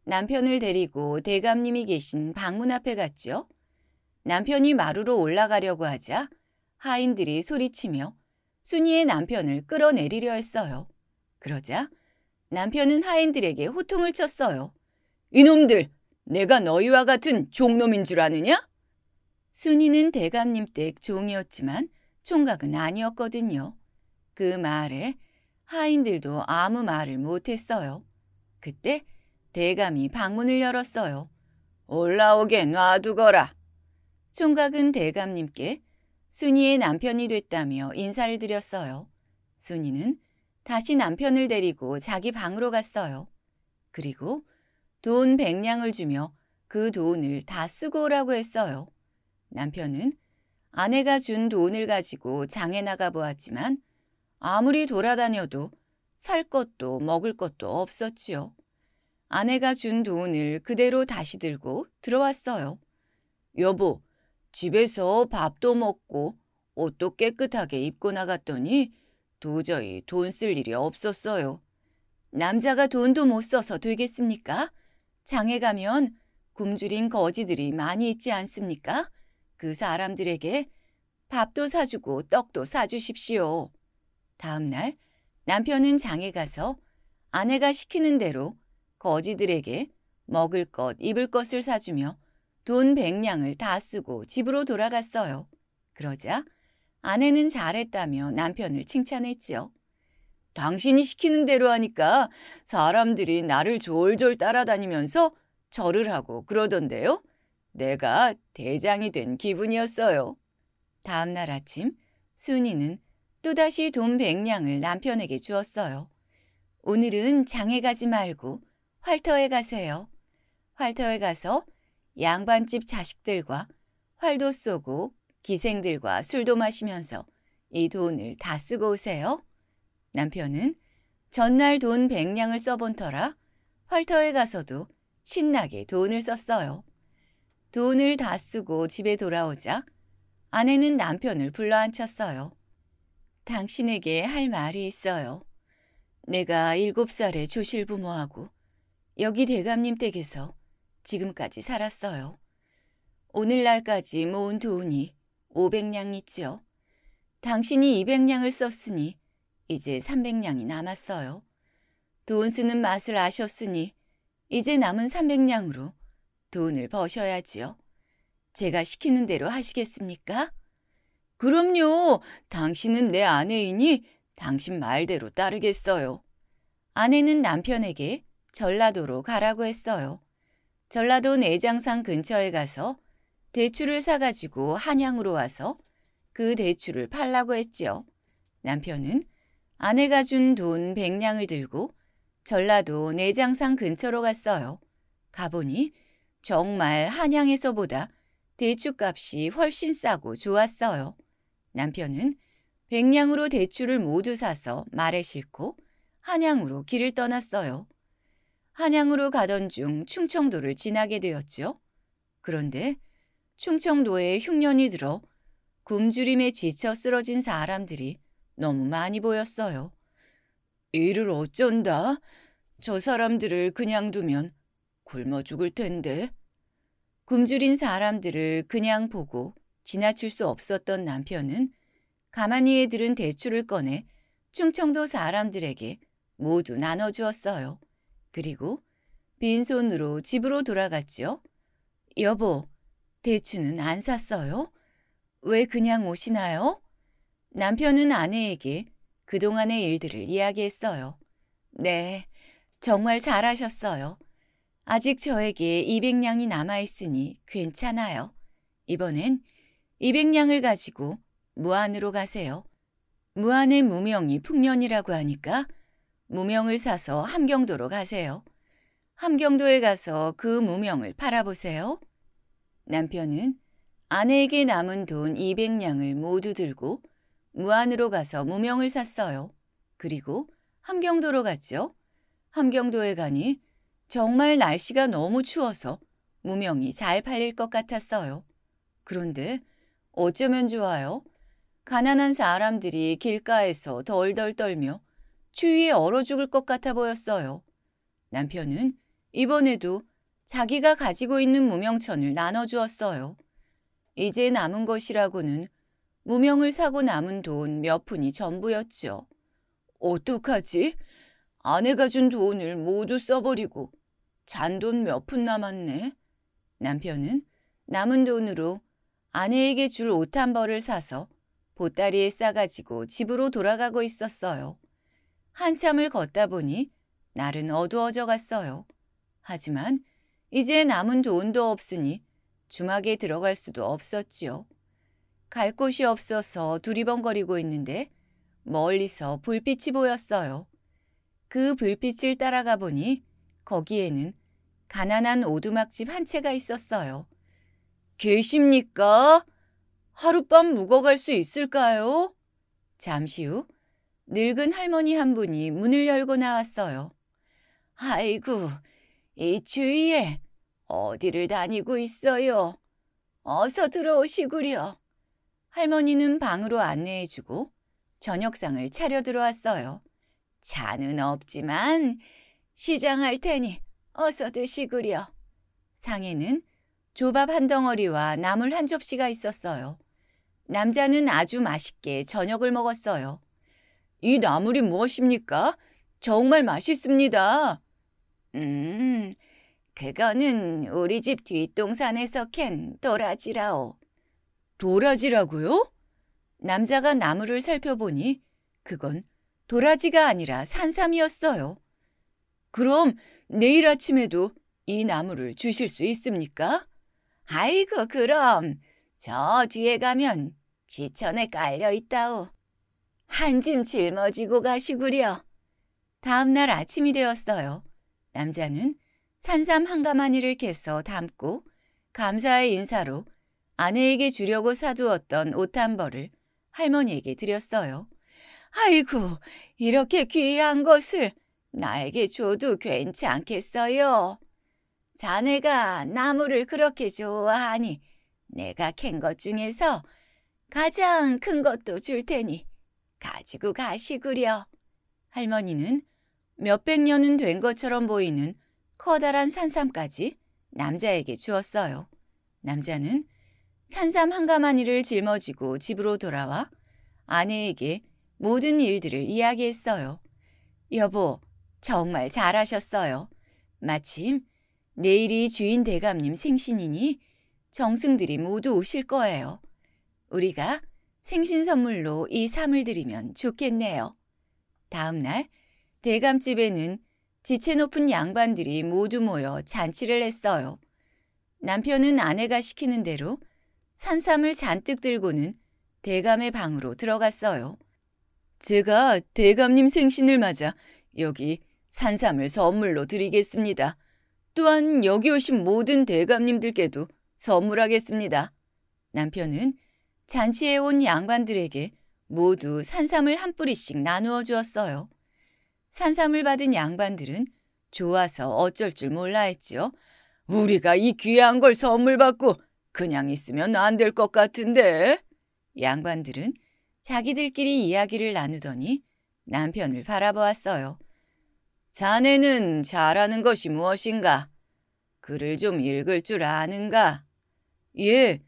남편을 데리고 대감님이 계신 방문 앞에 갔죠. 남편이 마루로 올라가려고 하자 하인들이 소리치며 순이의 남편을 끌어내리려 했어요. 그러자 남편은 하인들에게 호통을 쳤어요. 이놈들! 내가 너희와 같은 종놈인 줄 아느냐? 순이는 대감님 댁 종이었지만 총각은 아니었거든요. 그 말에 하인들도 아무 말을 못했어요. 그때 대감이 방문을 열었어요. 올라오게 놔두거라. 총각은 대감님께 순이의 남편이 됐다며 인사를 드렸어요. 순이는 다시 남편을 데리고 자기 방으로 갔어요. 그리고 돈 백냥을 주며 그 돈을 다 쓰고 오라고 했어요. 남편은 아내가 준 돈을 가지고 장에 나가 보았지만 아무리 돌아다녀도 살 것도 먹을 것도 없었지요. 아내가 준 돈을 그대로 다시 들고 들어왔어요. 여보, 집에서 밥도 먹고 옷도 깨끗하게 입고 나갔더니 도저히 돈 쓸 일이 없었어요. 남자가 돈도 못 써서 되겠습니까? 장에 가면 굶주린 거지들이 많이 있지 않습니까? 그 사람들에게 밥도 사주고 떡도 사주십시오. 다음날 남편은 장에 가서 아내가 시키는 대로 거지들에게 그 먹을 것, 입을 것을 사주며 돈 백냥을 다 쓰고 집으로 돌아갔어요. 그러자 아내는 잘했다며 남편을 칭찬했지요. 당신이 시키는 대로 하니까 사람들이 나를 졸졸 따라다니면서 절을 하고 그러던데요. 내가 대장이 된 기분이었어요. 다음 날 아침 순이는 또다시 돈 백냥을 남편에게 주었어요. 오늘은 장에 가지 말고 활터에 가세요. 활터에 가서 양반집 자식들과 활도 쏘고 기생들과 술도 마시면서 이 돈을 다 쓰고 오세요. 남편은 전날 돈 백냥을 써본 터라 활터에 가서도 신나게 돈을 썼어요. 돈을 다 쓰고 집에 돌아오자 아내는 남편을 불러 앉혔어요. 당신에게 할 말이 있어요. 내가 일곱 살에 주실 부모하고 여기 대감님 댁에서 지금까지 살았어요. 오늘날까지 모은 돈이 500냥이지요. 당신이 200냥을 썼으니 이제 300냥이 남았어요. 돈 쓰는 맛을 아셨으니 이제 남은 300냥으로 돈을 버셔야지요. 제가 시키는 대로 하시겠습니까? 그럼요. 당신은 내 아내이니 당신 말대로 따르겠어요. 아내는 남편에게 전라도로 가라고 했어요. 전라도 내장산 근처에 가서 대추를 사가지고 한양으로 와서 그 대추를 팔라고 했지요. 남편은 아내가 준 돈 백냥을 들고 전라도 내장산 근처로 갔어요. 가보니 정말 한양에서보다 대추값이 훨씬 싸고 좋았어요. 남편은 백냥으로 대추를 모두 사서 말에 싣고 한양으로 길을 떠났어요. 한양으로 가던 중 충청도를 지나게 되었죠. 그런데 충청도에 흉년이 들어 굶주림에 지쳐 쓰러진 사람들이 너무 많이 보였어요. 이를 어쩐다? 저 사람들을 그냥 두면 굶어 죽을 텐데. 굶주린 사람들을 그냥 보고 지나칠 수 없었던 남편은 가만히 에 들은 대출을 꺼내 충청도 사람들에게 모두 나눠주었어요. 그리고 빈손으로 집으로 돌아갔죠. 여보, 대추는 안 샀어요? 왜 그냥 오시나요? 남편은 아내에게 그동안의 일들을 이야기했어요. 네, 정말 잘하셨어요. 아직 저에게 200냥이 남아있으니 괜찮아요. 이번엔 200냥을 가지고 무안으로 가세요. 무안의 무명이 풍년이라고 하니까 무명을 사서 함경도로 가세요. 함경도에 가서 그 무명을 팔아보세요. 남편은 아내에게 남은 돈 200냥을 모두 들고 무안으로 가서 무명을 샀어요. 그리고 함경도로 갔죠. 함경도에 가니 정말 날씨가 너무 추워서 무명이 잘 팔릴 것 같았어요. 그런데 어쩌면 좋아요. 가난한 사람들이 길가에서 덜덜 떨며 추위에 얼어 죽을 것 같아 보였어요. 남편은 이번에도 자기가 가지고 있는 무명천을 나눠주었어요. 이제 남은 것이라고는 무명을 사고 남은 돈 몇 푼이 전부였죠. 어떡하지? 아내가 준 돈을 모두 써버리고 잔돈 몇 푼 남았네. 남편은 남은 돈으로 아내에게 줄 옷 한 벌을 사서 보따리에 싸가지고 집으로 돌아가고 있었어요. 한참을 걷다 보니 날은 어두워져 갔어요. 하지만 이제 남은 돈도 없으니 주막에 들어갈 수도 없었지요. 갈 곳이 없어서 두리번거리고 있는데 멀리서 불빛이 보였어요. 그 불빛을 따라가 보니 거기에는 가난한 오두막집 한 채가 있었어요. 계십니까? 하룻밤 묵어갈 수 있을까요? 잠시 후 늙은 할머니 한 분이 문을 열고 나왔어요. 아이고, 이 주위에 어디를 다니고 있어요. 어서 들어오시구려. 할머니는 방으로 안내해주고 저녁상을 차려 들어왔어요. 차는 없지만 시장할 테니 어서 드시구려. 상에는 조밥 한 덩어리와 나물 한 접시가 있었어요. 남자는 아주 맛있게 저녁을 먹었어요. 이 나물이 무엇입니까? 정말 맛있습니다. 음, 그거는 우리 집 뒷동산에서 캔 도라지라오. 도라지라고요? 남자가 나무를 살펴보니 그건 도라지가 아니라 산삼이었어요. 그럼 내일 아침에도 이 나무를 주실 수 있습니까? 아이고 그럼 저 뒤에 가면 지천에 깔려 있다오. 한짐 짊어지고 가시구려. 다음 날 아침이 되었어요. 남자는 산삼 한 가마니를 캐서 담고 감사의 인사로 아내에게 주려고 사두었던 옷 한 벌을 할머니에게 드렸어요. 아이고, 이렇게 귀한 것을 나에게 줘도 괜찮겠어요. 자네가 나무를 그렇게 좋아하니 내가 캔 것 중에서 가장 큰 것도 줄 테니 가지고 가시구려. 할머니는 몇백 년은 된 것처럼 보이는 커다란 산삼까지 남자에게 주었어요. 남자는 산삼 한 가마니를 짊어지고 집으로 돌아와 아내에게 모든 일들을 이야기했어요. 여보, 정말 잘하셨어요. 마침 내일이 주인 대감님 생신이니 정승들이 모두 오실 거예요. 우리가 생신 선물로 이 삼을 드리면 좋겠네요. 다음 날 대감집에는 지체 높은 양반들이 모두 모여 잔치를 했어요. 남편은 아내가 시키는 대로 산삼을 잔뜩 들고는 대감의 방으로 들어갔어요. 제가 대감님 생신을 맞아 여기 산삼을 선물로 드리겠습니다. 또한 여기 오신 모든 대감님들께도 선물하겠습니다. 남편은 잔치에 온 양반들에게 모두 산삼을 한 뿌리씩 나누어 주었어요. 산삼을 받은 양반들은 좋아서 어쩔 줄 몰라 했지요. 우리가 이 귀한 걸 선물 받고 그냥 있으면 안 될 것 같은데. 양반들은 자기들끼리 이야기를 나누더니 남편을 바라보았어요. 자네는 잘하는 것이 무엇인가? 글을 좀 읽을 줄 아는가? 예,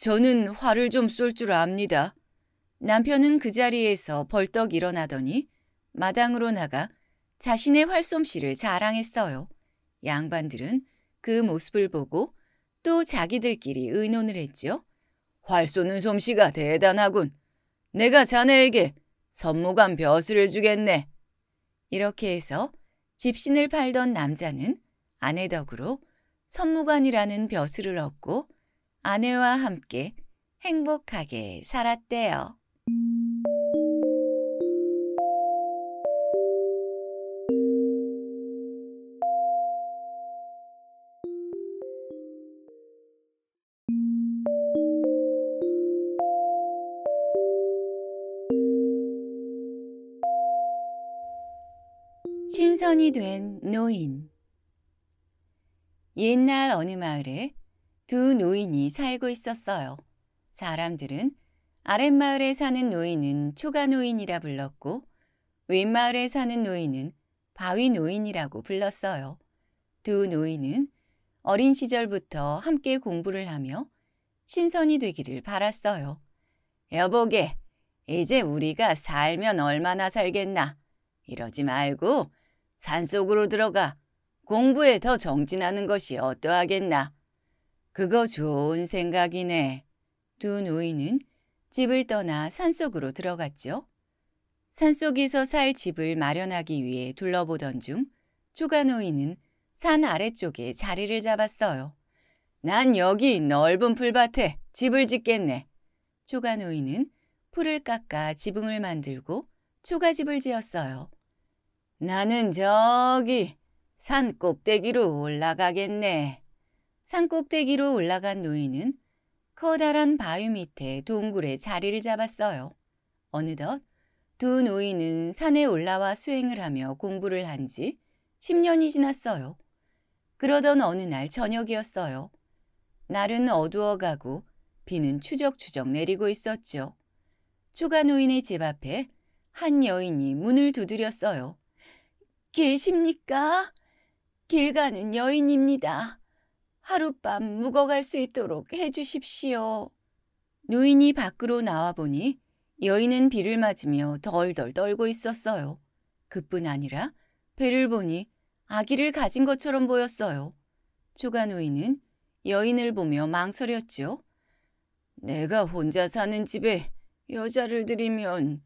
저는 화를 좀쏠 줄 압니다. 남편은 그 자리에서 벌떡 일어나더니 마당으로 나가 자신의 활솜씨를 자랑했어요. 양반들은 그 모습을 보고 또 자기들끼리 의논을 했지요. 활 쏘는 솜씨가 대단하군. 내가 자네에게 선무관 벼슬을 주겠네. 이렇게 해서 집신을 팔던 남자는 아내 덕으로 선무관이라는 벼슬을 얻고 아내와 함께 행복하게 살았대요. 신선이 된 노인 옛날 어느 마을에 두 노인이 살고 있었어요. 사람들은 아랫마을에 사는 노인은 초가 노인이라 불렀고 윗마을에 사는 노인은 바위 노인이라고 불렀어요. 두 노인은 어린 시절부터 함께 공부를 하며 신선이 되기를 바랐어요. 여보게, 이제 우리가 살면 얼마나 살겠나. 이러지 말고 산속으로 들어가 공부에 더 정진하는 것이 어떠하겠나. 그거 좋은 생각이네. 두 노인은 집을 떠나 산속으로 들어갔죠. 산속에서 살 집을 마련하기 위해 둘러보던 중 초가 노인은 산 아래쪽에 자리를 잡았어요. 난 여기 넓은 풀밭에 집을 짓겠네. 초가 노인은 풀을 깎아 지붕을 만들고 초가집을 지었어요. 나는 저기 산 꼭대기로 올라가겠네. 산꼭대기로 올라간 노인은 커다란 바위 밑에 동굴에 자리를 잡았어요. 어느덧 두 노인은 산에 올라와 수행을 하며 공부를 한 지 10년이 지났어요. 그러던 어느 날 저녁이었어요. 날은 어두워가고 비는 추적추적 내리고 있었죠. 초가 노인의 집 앞에 한 여인이 문을 두드렸어요. 계십니까? 길 가는 여인입니다. 하룻밤 묵어갈 수 있도록 해주십시오. 노인이 밖으로 나와보니 여인은 비를 맞으며 덜덜 떨고 있었어요. 그뿐 아니라 배를 보니 아기를 가진 것처럼 보였어요. 조가 노인은 여인을 보며 망설였지요. 내가 혼자 사는 집에 여자를 들이면 1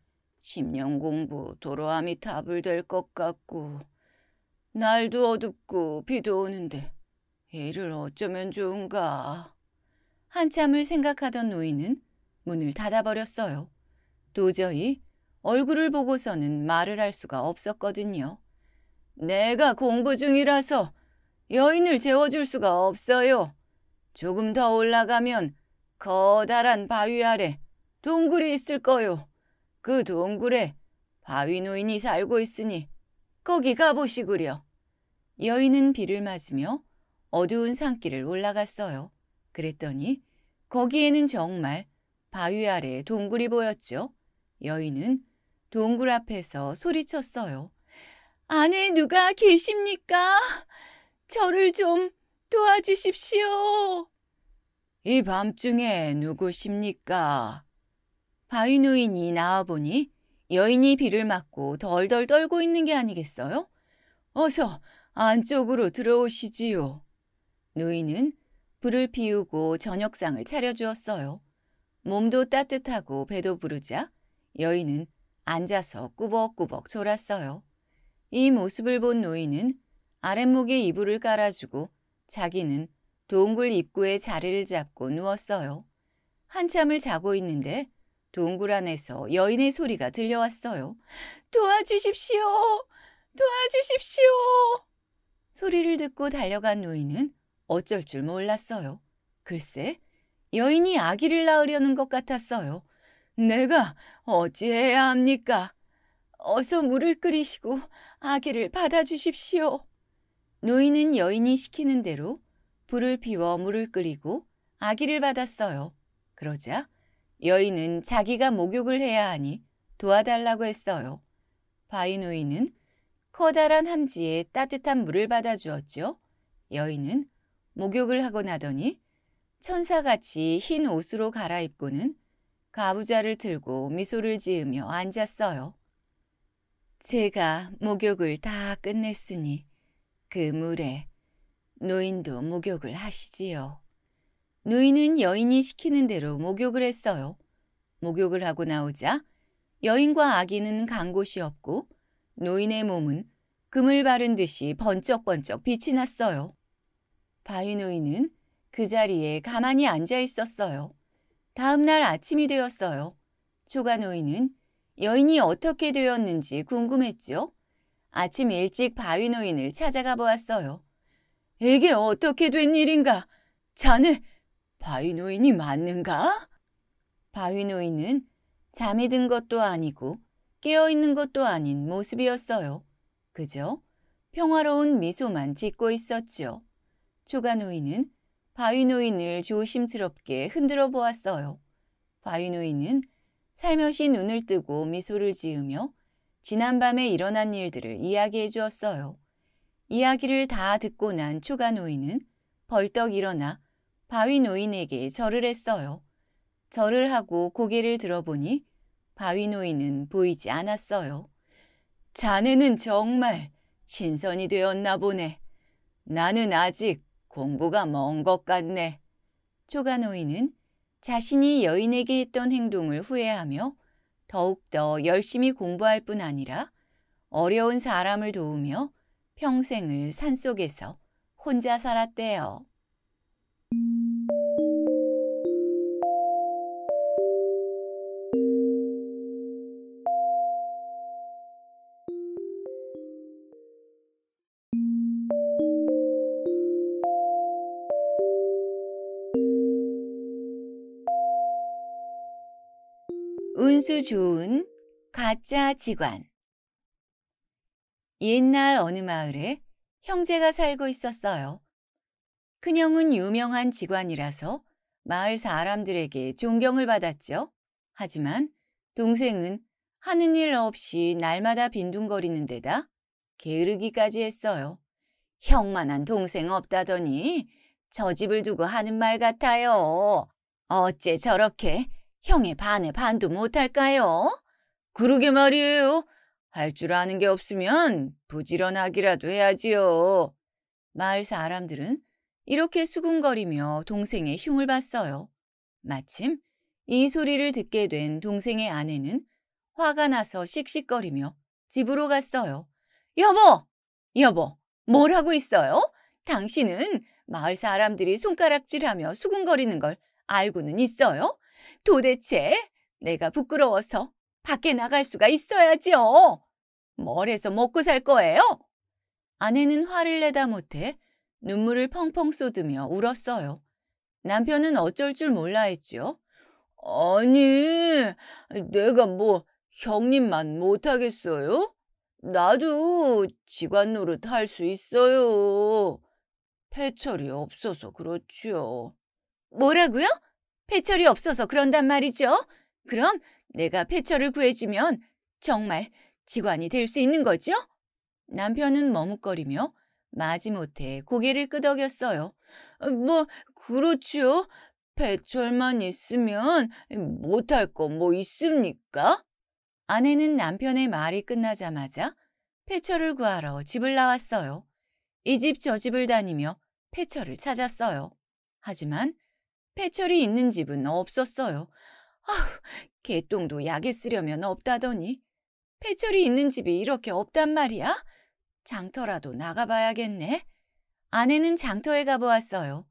0년 공부 도로함이 답을 될 것 같고 날도 어둡고 비도 오는데 이를 어쩌면 좋은가. 한참을 생각하던 노인은 문을 닫아버렸어요. 도저히 얼굴을 보고서는 말을 할 수가 없었거든요. 내가 공부 중이라서 여인을 재워줄 수가 없어요. 조금 더 올라가면 커다란 바위 아래 동굴이 있을 거요. 그 동굴에 바위 노인이 살고 있으니 거기 가보시구려. 여인은 비를 맞으며 어두운 산길을 올라갔어요. 그랬더니 거기에는 정말 바위 아래 동굴이 보였죠. 여인은 동굴 앞에서 소리쳤어요. 안에 누가 계십니까? 저를 좀 도와주십시오. 이 밤중에 누구십니까? 바위 노인이 나와보니 여인이 비를 맞고 덜덜 떨고 있는 게 아니겠어요? 어서 안쪽으로 들어오시지요. 노인은 불을 피우고 저녁상을 차려주었어요. 몸도 따뜻하고 배도 부르자 여인은 앉아서 꾸벅꾸벅 졸았어요. 이 모습을 본 노인은 아랫목에 이불을 깔아주고 자기는 동굴 입구에 자리를 잡고 누웠어요. 한참을 자고 있는데 동굴 안에서 여인의 소리가 들려왔어요. 도와주십시오! 도와주십시오! 소리를 듣고 달려간 노인은 어쩔 줄 몰랐어요. 글쎄, 여인이 아기를 낳으려는 것 같았어요. 내가 어찌해야 합니까? 어서 물을 끓이시고 아기를 받아주십시오. 노인은 여인이 시키는 대로 불을 피워 물을 끓이고 아기를 받았어요. 그러자 여인은 자기가 목욕을 해야 하니 도와달라고 했어요. 바이 노인은 커다란 함지에 따뜻한 물을 받아주었죠. 여인은 목욕을 하고 나더니 천사같이 흰 옷으로 갈아입고는 가부좌를 들고 미소를 지으며 앉았어요. 제가 목욕을 다 끝냈으니 그 물에 노인도 목욕을 하시지요. 노인은 여인이 시키는 대로 목욕을 했어요. 목욕을 하고 나오자 여인과 아기는 간 곳이 없고 노인의 몸은 금을 바른 듯이 번쩍번쩍 빛이 났어요. 바위노인은 그 자리에 가만히 앉아 있었어요. 다음 날 아침이 되었어요. 초가노인은 여인이 어떻게 되었는지 궁금했죠. 아침 일찍 바위노인을 찾아가 보았어요. 이게 어떻게 된 일인가? 자네 바위노인이 맞는가? 바위노인은 잠이 든 것도 아니고 깨어있는 것도 아닌 모습이었어요. 그저 평화로운 미소만 짓고 있었죠. 초가노인은 바위노인을 조심스럽게 흔들어 보았어요. 바위노인은 살며시 눈을 뜨고 미소를 지으며 지난밤에 일어난 일들을 이야기해 주었어요. 이야기를 다 듣고 난 초가노인은 벌떡 일어나 바위노인에게 절을 했어요. 절을 하고 고개를 들어보니 바위노인은 보이지 않았어요. 자네는 정말 신선이 되었나 보네. 나는 아직 공부가 먼 것 같네. 초가노인은 자신이 여인에게 했던 행동을 후회하며 더욱더 열심히 공부할 뿐 아니라 어려운 사람을 도우며 평생을 산속에서 혼자 살았대요. 운수 좋은 가짜 직관 옛날 어느 마을에 형제가 살고 있었어요. 큰형은 유명한 직관이라서 마을 사람들에게 존경을 받았죠. 하지만 동생은 하는 일 없이 날마다 빈둥거리는 데다 게으르기까지 했어요. 형만한 동생 없다더니 저 집을 두고 하는 말 같아요. 어째 저렇게 형의 반의 반도 못할까요? 그러게 말이에요. 할 줄 아는 게 없으면 부지런하기라도 해야지요. 마을 사람들은 이렇게 수군거리며 동생의 흉을 봤어요. 마침 이 소리를 듣게 된 동생의 아내는 화가 나서 씩씩거리며 집으로 갔어요. 여보! 여보! 뭘 하고 있어요? 당신은 마을 사람들이 손가락질하며 수군거리는 걸 알고는 있어요? 도대체 내가 부끄러워서 밖에 나갈 수가 있어야지요. 뭘 해서 먹고 살 거예요? 아내는 화를 내다 못해 눈물을 펑펑 쏟으며 울었어요. 남편은 어쩔 줄 몰라 했지요. 아니, 내가 뭐 형님만 못하겠어요? 나도 직원 노릇 할 수 있어요. 폐철이 없어서 그렇지요. 뭐라고요? 폐철이 없어서 그런단 말이죠. 그럼 내가 폐철을 구해주면 정말 직원이될 수 있는 거죠? 남편은 머뭇거리며 마지못해 고개를 끄덕였어요. 어, 뭐그렇죠폐철만 있으면 못할 거 뭐 있습니까? 아내는 남편의 말이 끝나자마자 폐철을 구하러 집을 나왔어요. 이 집 저 집을 다니며 폐철을 찾았어요. 하지만 배철이 있는 집은 없었어요. 아우, 개똥도 약에 쓰려면 없다더니 배철이 있는 집이 이렇게 없단 말이야? 장터라도 나가봐야겠네. 아내는 장터에 가보았어요.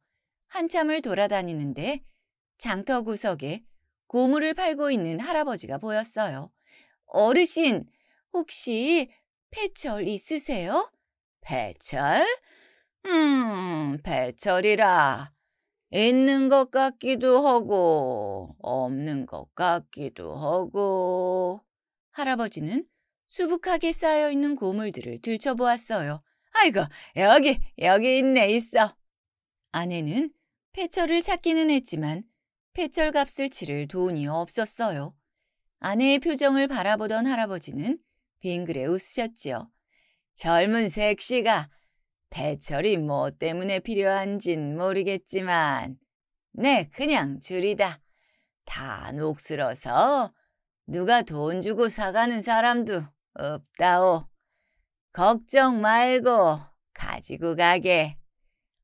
한참을 돌아다니는데 장터 구석에 고물을 팔고 있는 할아버지가 보였어요. 어르신, 혹시 배철 있으세요? 배철? 음, 배철이라. 있는 것 같기도 하고 없는 것 같기도 하고 할아버지는 수북하게 쌓여있는 고물들을 들춰보았어요. 아이고 여기 여기 있네 있어. 아내는 폐철을 찾기는 했지만 폐철 값을 치를 돈이 없었어요. 아내의 표정을 바라보던 할아버지는 빙그레 웃으셨지요. 젊은 색시가 배철이 뭐 때문에 필요한진 모르겠지만 네, 그냥 줄이다. 다 녹슬어서 누가 돈 주고 사가는 사람도 없다오. 걱정 말고 가지고 가게.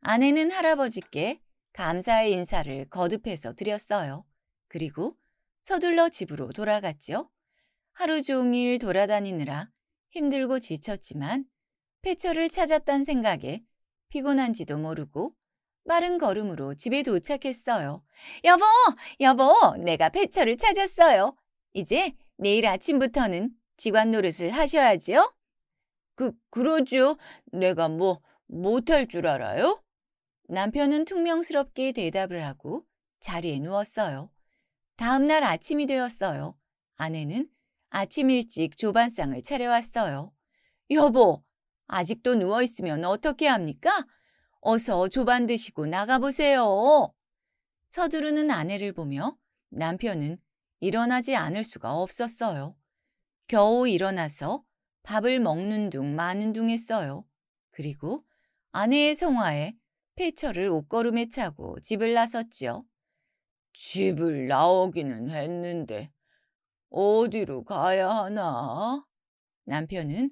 아내는 할아버지께 감사의 인사를 거듭해서 드렸어요. 그리고 서둘러 집으로 돌아갔지요. 하루 종일 돌아다니느라 힘들고 지쳤지만 폐처를 찾았단 생각에 피곤한지도 모르고 빠른 걸음으로 집에 도착했어요. 여보! 여보! 내가 폐처를 찾았어요. 이제 내일 아침부터는 직관 노릇을 하셔야지요. 그, 그러죠. 내가 뭐 못할 줄 알아요? 남편은 퉁명스럽게 대답을 하고 자리에 누웠어요. 다음 날 아침이 되었어요. 아내는 아침 일찍 조반상을 차려왔어요. 여보, 아직도 누워있으면 어떻게 합니까? 어서 조반 드시고 나가보세요. 서두르는 아내를 보며 남편은 일어나지 않을 수가 없었어요. 겨우 일어나서 밥을 먹는 둥 마는 둥 했어요. 그리고 아내의 성화에 폐철을 옷걸음에 차고 집을 나섰지요. 집을 나오기는 했는데 어디로 가야 하나? 남편은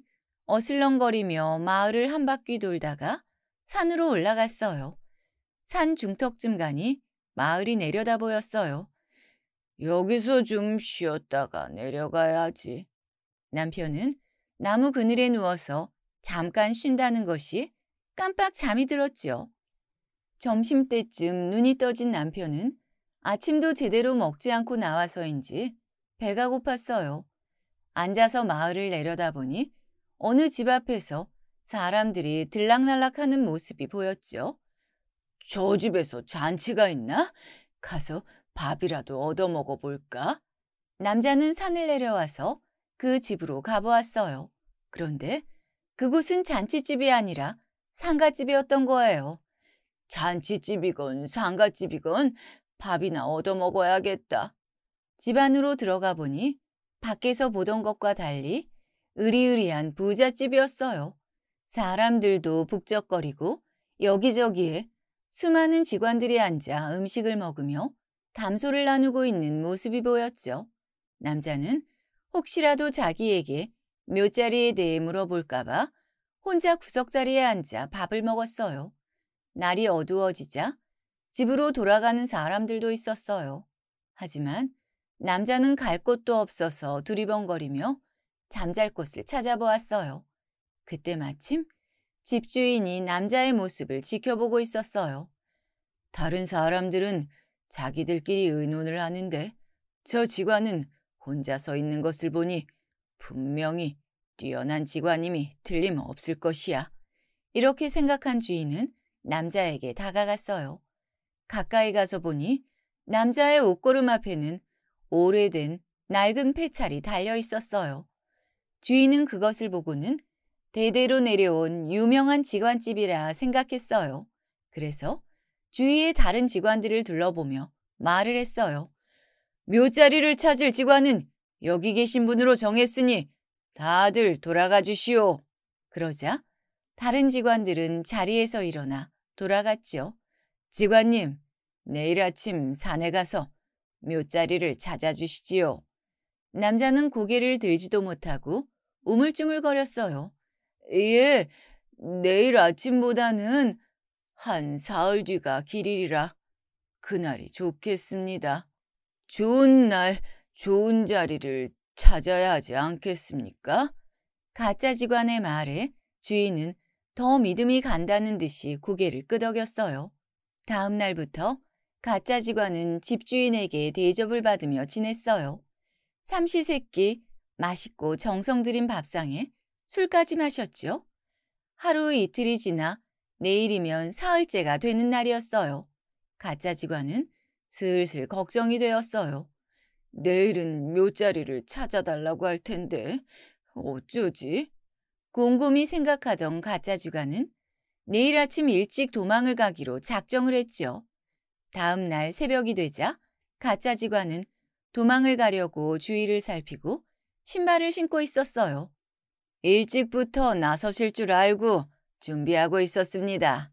어슬렁거리며 마을을 한 바퀴 돌다가 산으로 올라갔어요. 산 중턱쯤 가니 마을이 내려다 보였어요. 여기서 좀 쉬었다가 내려가야지. 남편은 나무 그늘에 누워서 잠깐 쉰다는 것이 깜빡 잠이 들었지요. 점심때쯤 눈이 떠진 남편은 아침도 제대로 먹지 않고 나와서인지 배가 고팠어요. 앉아서 마을을 내려다보니 어느 집 앞에서 사람들이 들락날락하는 모습이 보였죠. 저 집에서 잔치가 있나? 가서 밥이라도 얻어먹어 볼까? 남자는 산을 내려와서 그 집으로 가보았어요. 그런데 그곳은 잔치집이 아니라 상가집이었던 거예요. 잔치집이건 상가집이건 밥이나 얻어먹어야겠다. 집 안으로 들어가 보니 밖에서 보던 것과 달리 으리으리한 부잣집이었어요. 사람들도 북적거리고 여기저기에 수많은 직원들이 앉아 음식을 먹으며 담소를 나누고 있는 모습이 보였죠. 남자는 혹시라도 자기에게 묘자리에 대해 물어볼까봐 혼자 구석자리에 앉아 밥을 먹었어요. 날이 어두워지자 집으로 돌아가는 사람들도 있었어요. 하지만 남자는 갈 곳도 없어서 두리번거리며 잠잘 곳을 찾아보았어요. 그때 마침 집주인이 남자의 모습을 지켜보고 있었어요. 다른 사람들은 자기들끼리 의논을 하는데 저 직관은 혼자 서 있는 것을 보니 분명히 뛰어난 직관님이 틀림없을 것이야. 이렇게 생각한 주인은 남자에게 다가갔어요. 가까이 가서 보니 남자의 옷걸음 앞에는 오래된 낡은 폐찰이 달려 있었어요. 주인은 그것을 보고는 대대로 내려온 유명한 직원집이라 생각했어요. 그래서 주위의 다른 직원들을 둘러보며 말을 했어요. 묘자리를 찾을 직원은 여기 계신 분으로 정했으니 다들 돌아가 주시오. 그러자 다른 직원들은 자리에서 일어나 돌아갔지요. 직원님, 내일 아침 산에 가서 묘자리를 찾아주시지요. 남자는 고개를 들지도 못하고 우물쭈물거렸어요. 예, 내일 아침보다는 한 사흘 뒤가 길이리라. 그날이 좋겠습니다. 좋은 날, 좋은 자리를 찾아야 하지 않겠습니까? 가짜 직원의 말에 주인은 더 믿음이 간다는 듯이 고개를 끄덕였어요. 다음 날부터 가짜 직원은 집주인에게 대접을 받으며 지냈어요. 삼시세끼 맛있고 정성 들인 밥상에 술까지 마셨죠. 하루 이틀이 지나 내일이면 사흘째가 되는 날이었어요. 가짜 직원은 슬슬 걱정이 되었어요. 내일은 묘자리를 찾아달라고 할 텐데 어쩌지? 곰곰이 생각하던 가짜 주가는 내일 아침 일찍 도망을 가기로 작정을 했지요. 다음 날 새벽이 되자 가짜 지관은 도망을 가려고 주위를 살피고 신발을 신고 있었어요. 일찍부터 나서실 줄 알고 준비하고 있었습니다.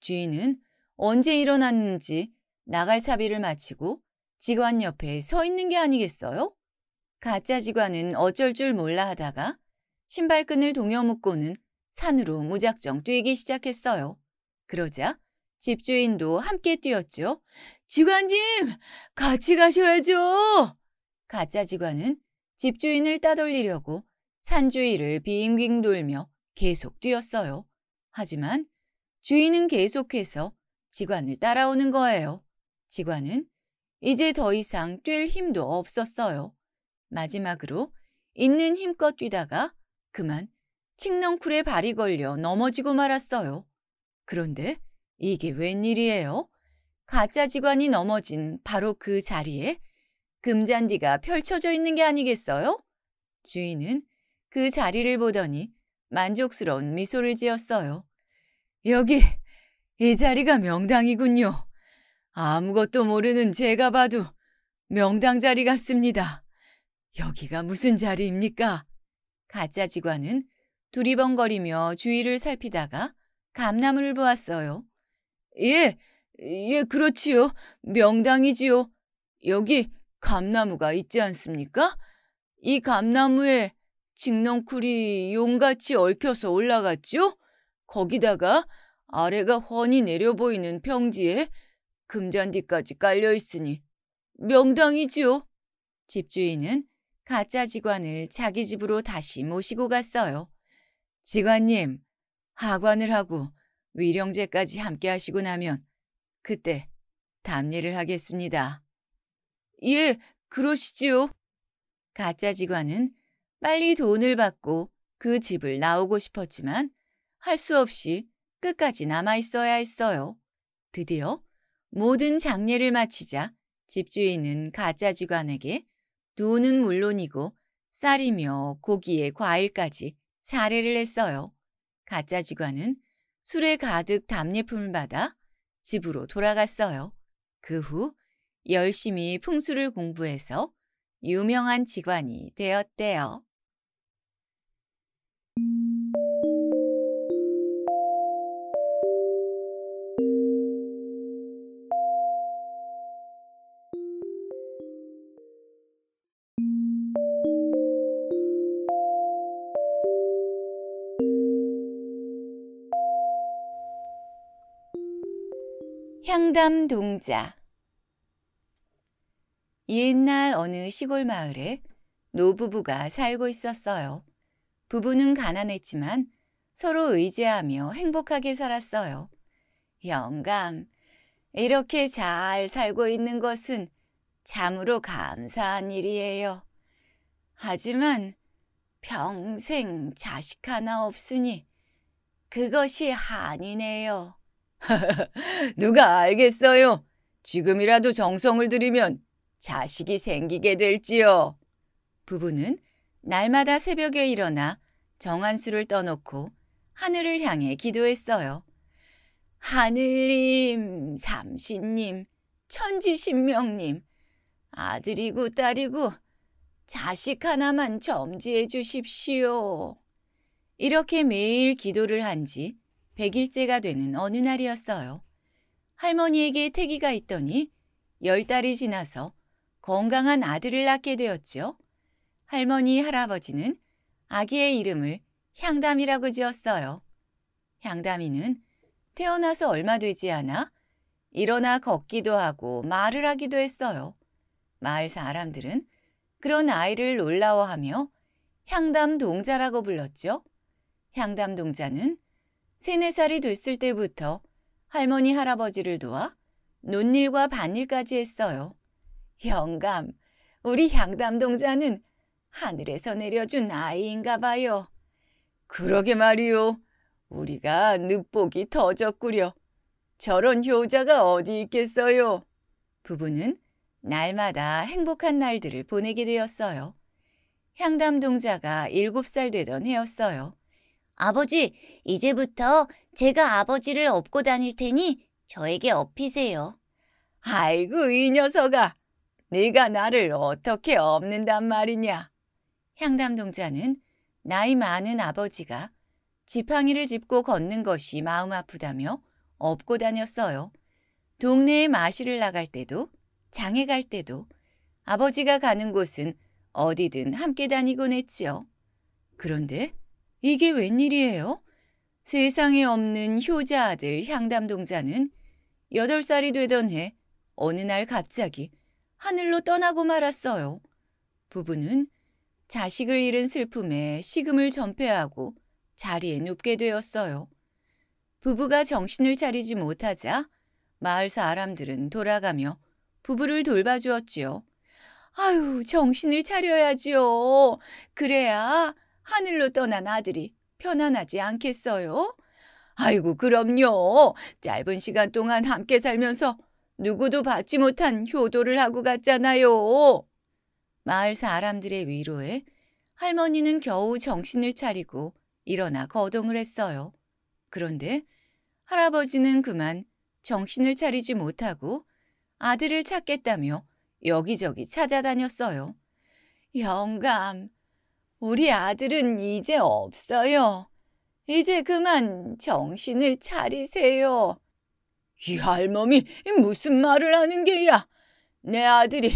주인은 언제 일어났는지 나갈 사비를 마치고 직원 옆에 서 있는 게 아니겠어요? 가짜 직원은 어쩔 줄 몰라 하다가 신발끈을 동여묶고는 산으로 무작정 뛰기 시작했어요. 그러자 집주인도 함께 뛰었죠. 직원님 같이 가셔야죠! 가짜 직원은 집주인을 따돌리려고 산주위를 빙빙 돌며 계속 뛰었어요. 하지만 주인은 계속해서 직원을 따라오는 거예요. 직원은 이제 더 이상 뛸 힘도 없었어요. 마지막으로 있는 힘껏 뛰다가 그만 칡넝쿨에 발이 걸려 넘어지고 말았어요. 그런데 이게 웬일이에요? 가짜 직원이 넘어진 바로 그 자리에 금잔디가 펼쳐져 있는 게 아니겠어요? 주인은 그 자리를 보더니 만족스러운 미소를 지었어요. 여기, 이 자리가 명당이군요. 아무것도 모르는 제가 봐도 명당 자리 같습니다. 여기가 무슨 자리입니까? 가짜 직원은 두리번거리며 주위를 살피다가 감나무를 보았어요. 예, 예, 그렇지요. 명당이지요. 여기 감나무가 있지 않습니까? 이 감나무에 직넝쿨이 용같이 얽혀서 올라갔죠 거기다가 아래가 훤히 내려 보이는 평지에 금잔디까지 깔려 있으니 명당이지요. 집주인은 가짜 직관을 자기 집으로 다시 모시고 갔어요. 직관님, 하관을 하고 위령제까지 함께 하시고 나면 그때 담례를 하겠습니다. 예, 그러시지요. 가짜 직원은 빨리 돈을 받고 그 집을 나오고 싶었지만 할 수 없이 끝까지 남아있어야 했어요. 드디어 모든 장례를 마치자 집주인은 가짜 직원에게 돈은 물론이고 쌀이며 고기에 과일까지 사례를 했어요. 가짜 직원은 술에 가득 담례품을 받아 집으로 돌아갔어요. 그 후 열심히 풍수를 공부해서 유명한 직관이 되었대요. 청담 동자 옛날 어느 시골 마을에 노부부가 살고 있었어요. 부부는 가난했지만 서로 의지하며 행복하게 살았어요. 영감, 이렇게 잘 살고 있는 것은 참으로 감사한 일이에요. 하지만 평생 자식 하나 없으니 그것이 한이네요. [LAUGHS] 누가 알겠어요. 지금이라도 정성을 들이면 자식이 생기게 될지요. 부부는 날마다 새벽에 일어나 정한수를 떠놓고 하늘을 향해 기도했어요. 하늘님, 삼신님, 천지신명님, 아들이고 딸이고 자식 하나만 점지해 주십시오. 이렇게 매일 기도를 한지 백일째가 되는 어느 날이었어요. 할머니에게 태기가 있더니 열 달이 지나서 건강한 아들을 낳게 되었지요. 할머니, 할아버지는 아기의 이름을 향담이라고 지었어요. 향담이는 태어나서 얼마 되지 않아 일어나 걷기도 하고 말을 하기도 했어요. 마을 사람들은 그런 아이를 놀라워하며 향담 동자라고 불렀죠. 향담 동자는 세네 살이 됐을 때부터 할머니 할아버지를 도와 논일과 반일까지 했어요. 영감, 우리 향담 동자는 하늘에서 내려준 아이인가 봐요. 그러게 말이요. 우리가 늪복이 터졌구려. 저런 효자가 어디 있겠어요. 부부는 날마다 행복한 날들을 보내게 되었어요. 향담 동자가 일곱 살 되던 해였어요. 아버지, 이제부터 제가 아버지를 업고 다닐 테니 저에게 업히세요. 아이고, 이 녀석아. 네가 나를 어떻게 업는단 말이냐. 향담동자는 나이 많은 아버지가 지팡이를 짚고 걷는 것이 마음 아프다며 업고 다녔어요. 동네에 마실을 나갈 때도 장에 갈 때도 아버지가 가는 곳은 어디든 함께 다니곤 했지요. 그런데 이게 웬일이에요? 세상에 없는 효자 아들 향담동자는 8살이 되던 해 어느 날 갑자기 하늘로 떠나고 말았어요. 부부는 자식을 잃은 슬픔에 식음을 전폐하고 자리에 눕게 되었어요. 부부가 정신을 차리지 못하자 마을 사람들은 돌아가며 부부를 돌봐주었지요. 아유, 정신을 차려야지요. 그래야 하늘로 떠난 아들이 편안하지 않겠어요? 아이고 그럼요. 짧은 시간 동안 함께 살면서 누구도 받지 못한 효도를 하고 갔잖아요. 마을 사람들의 위로에 할머니는 겨우 정신을 차리고 일어나 거동을 했어요. 그런데 할아버지는 그만 정신을 차리지 못하고 아들을 찾겠다며 여기저기 찾아다녔어요. 영감, 우리 아들은 이제 없어요. 이제 그만 정신을 차리세요. 이 할멈이 무슨 말을 하는 게야? 내 아들이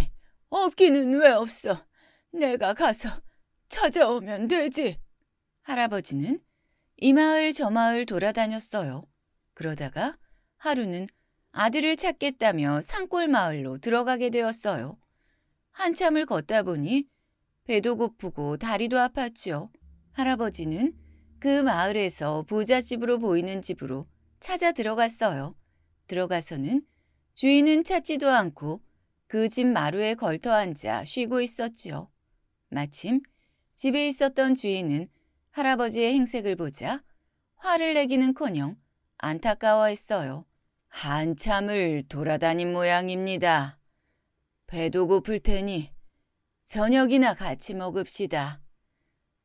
없기는 왜 없어? 내가 가서 찾아오면 되지. 할아버지는 이 마을 저 마을 돌아다녔어요. 그러다가 하루는 아들을 찾겠다며 산골 마을로 들어가게 되었어요. 한참을 걷다 보니 배도 고프고 다리도 아팠지요. 할아버지는 그 마을에서 부잣집으로 보이는 집으로 찾아 들어갔어요. 들어가서는 주인은 찾지도 않고 그 집 마루에 걸터 앉아 쉬고 있었지요. 마침 집에 있었던 주인은 할아버지의 행색을 보자 화를 내기는커녕 안타까워했어요. 한참을 돌아다닌 모양입니다. 배도 고플 테니 저녁이나 같이 먹읍시다.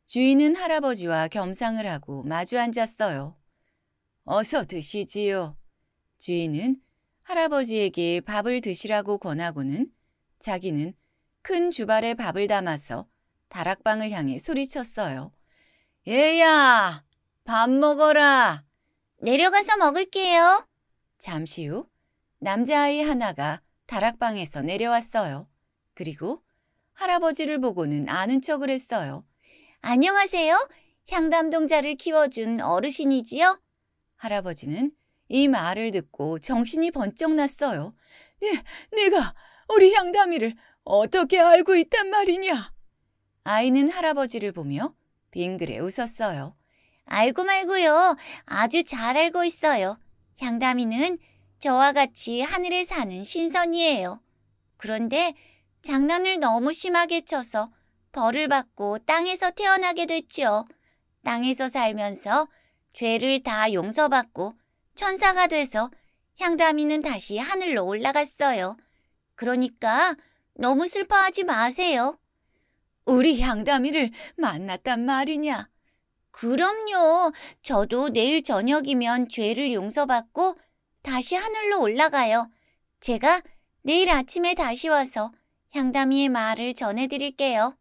주인은 할아버지와 겸상을 하고 마주 앉았어요. 어서 드시지요. 주인은 할아버지에게 밥을 드시라고 권하고는 자기는 큰 주발에 밥을 담아서 다락방을 향해 소리쳤어요. 얘야! 밥 먹어라! 내려가서 먹을게요. 잠시 후 남자아이 하나가 다락방에서 내려왔어요. 그리고 할아버지를 보고는 아는 척을 했어요. 안녕하세요. 향담동자를 키워준 어르신이지요? 할아버지는 이 말을 듣고 정신이 번쩍 났어요. 네, 내가 우리 향담이를 어떻게 알고 있단 말이냐? 아이는 할아버지를 보며 빙그레 웃었어요. 알고 말고요. 아주 잘 알고 있어요. 향담이는 저와 같이 하늘에 사는 신선이에요. 그런데 장난을 너무 심하게 쳐서 벌을 받고 땅에서 태어나게 됐지요. 땅에서 살면서 죄를 다 용서받고 천사가 돼서 향담이는 다시 하늘로 올라갔어요. 그러니까 너무 슬퍼하지 마세요. 우리 향담이를 만났단 말이냐? 그럼요. 저도 내일 저녁이면 죄를 용서받고 다시 하늘로 올라가요. 제가 내일 아침에 다시 와서 향담이의 말을 전해드릴게요.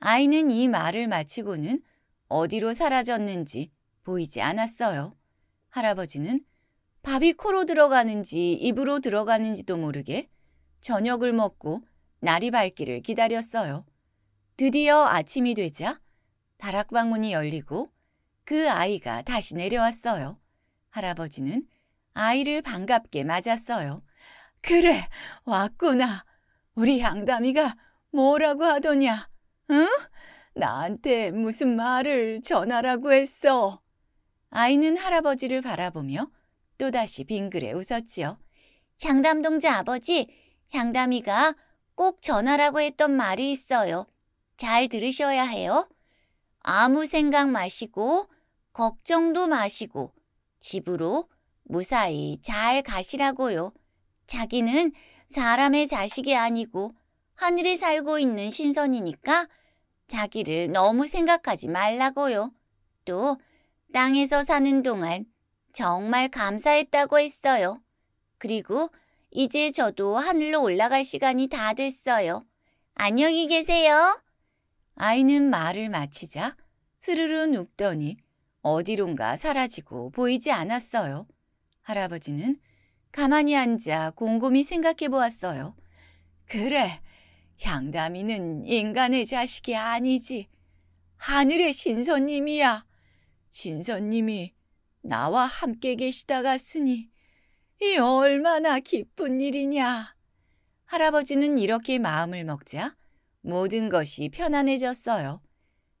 아이는 이 말을 마치고는 어디로 사라졌는지 보이지 않았어요. 할아버지는 밥이 코로 들어가는지 입으로 들어가는지도 모르게 저녁을 먹고 날이 밝기를 기다렸어요. 드디어 아침이 되자 다락방 문이 열리고 그 아이가 다시 내려왔어요. 할아버지는 아이를 반갑게 맞았어요. 그래, 왔구나. 우리 양담이가 뭐라고 하더냐? 응? 나한테 무슨 말을 전하라고 했어. 아이는 할아버지를 바라보며 또다시 빙그레 웃었지요. 향담동자 아버지, 향담이가 꼭 전하라고 했던 말이 있어요. 잘 들으셔야 해요. 아무 생각 마시고, 걱정도 마시고, 집으로 무사히 잘 가시라고요. 자기는 사람의 자식이 아니고 하늘에 살고 있는 신선이니까 자기를 너무 생각하지 말라고요. 또 땅에서 사는 동안 정말 감사했다고 했어요. 그리고 이제 저도 하늘로 올라갈 시간이 다 됐어요. 안녕히 계세요. 아이는 말을 마치자 스르르 눕더니 어디론가 사라지고 보이지 않았어요. 할아버지는 가만히 앉아 곰곰이 생각해 보았어요. 그래, 향담이는 인간의 자식이 아니지. 하늘의 신선님이야. 신선님이 나와 함께 계시다갔으니이 얼마나 기쁜 일이냐. 할아버지는 이렇게 마음을 먹자 모든 것이 편안해졌어요.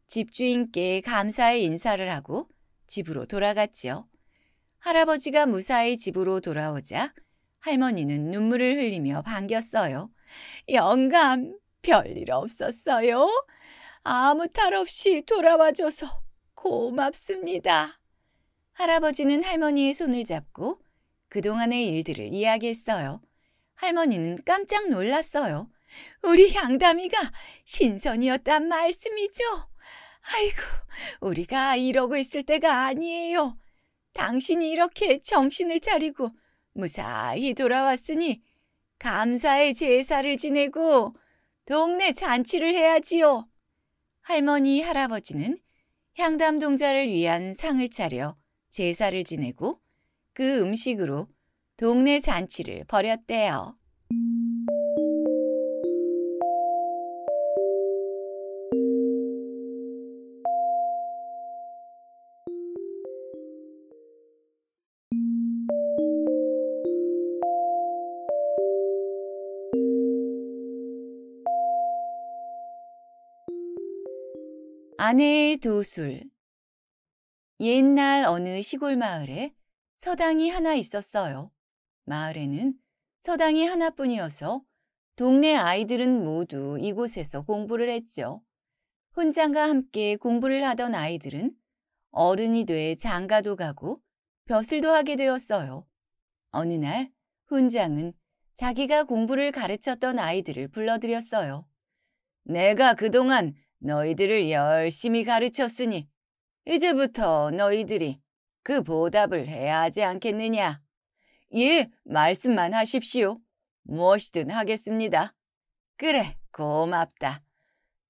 집주인께 감사의 인사를 하고 집으로 돌아갔지요. 할아버지가 무사히 집으로 돌아오자 할머니는 눈물을 흘리며 반겼어요. 영감, 별일 없었어요. 아무 탈 없이 돌아와줘서 고맙습니다. 할아버지는 할머니의 손을 잡고 그동안의 일들을 이야기했어요. 할머니는 깜짝 놀랐어요. 우리 향담이가 신선이었단 말씀이죠? 아이고, 우리가 이러고 있을 때가 아니에요. 당신이 이렇게 정신을 차리고 무사히 돌아왔으니 감사의 제사를 지내고 동네 잔치를 해야지요. 할머니, 할아버지는 향담동자를 위한 상을 차려 제사를 지내고 그 음식으로 동네 잔치를 벌였대요. 아내의 도술 옛날 어느 시골 마을에 서당이 하나 있었어요. 마을에는 서당이 하나뿐이어서 동네 아이들은 모두 이곳에서 공부를 했죠. 혼장과 함께 공부를 하던 아이들은 어른이 돼 장가도 가고 벼슬도 하게 되었어요. 어느 날 훈장은 자기가 공부를 가르쳤던 아이들을 불러들였어요. 내가 그동안 너희들을 열심히 가르쳤으니 이제부터 너희들이 그 보답을 해야 하지 않겠느냐. 예, 말씀만 하십시오. 무엇이든 하겠습니다. 그래, 고맙다.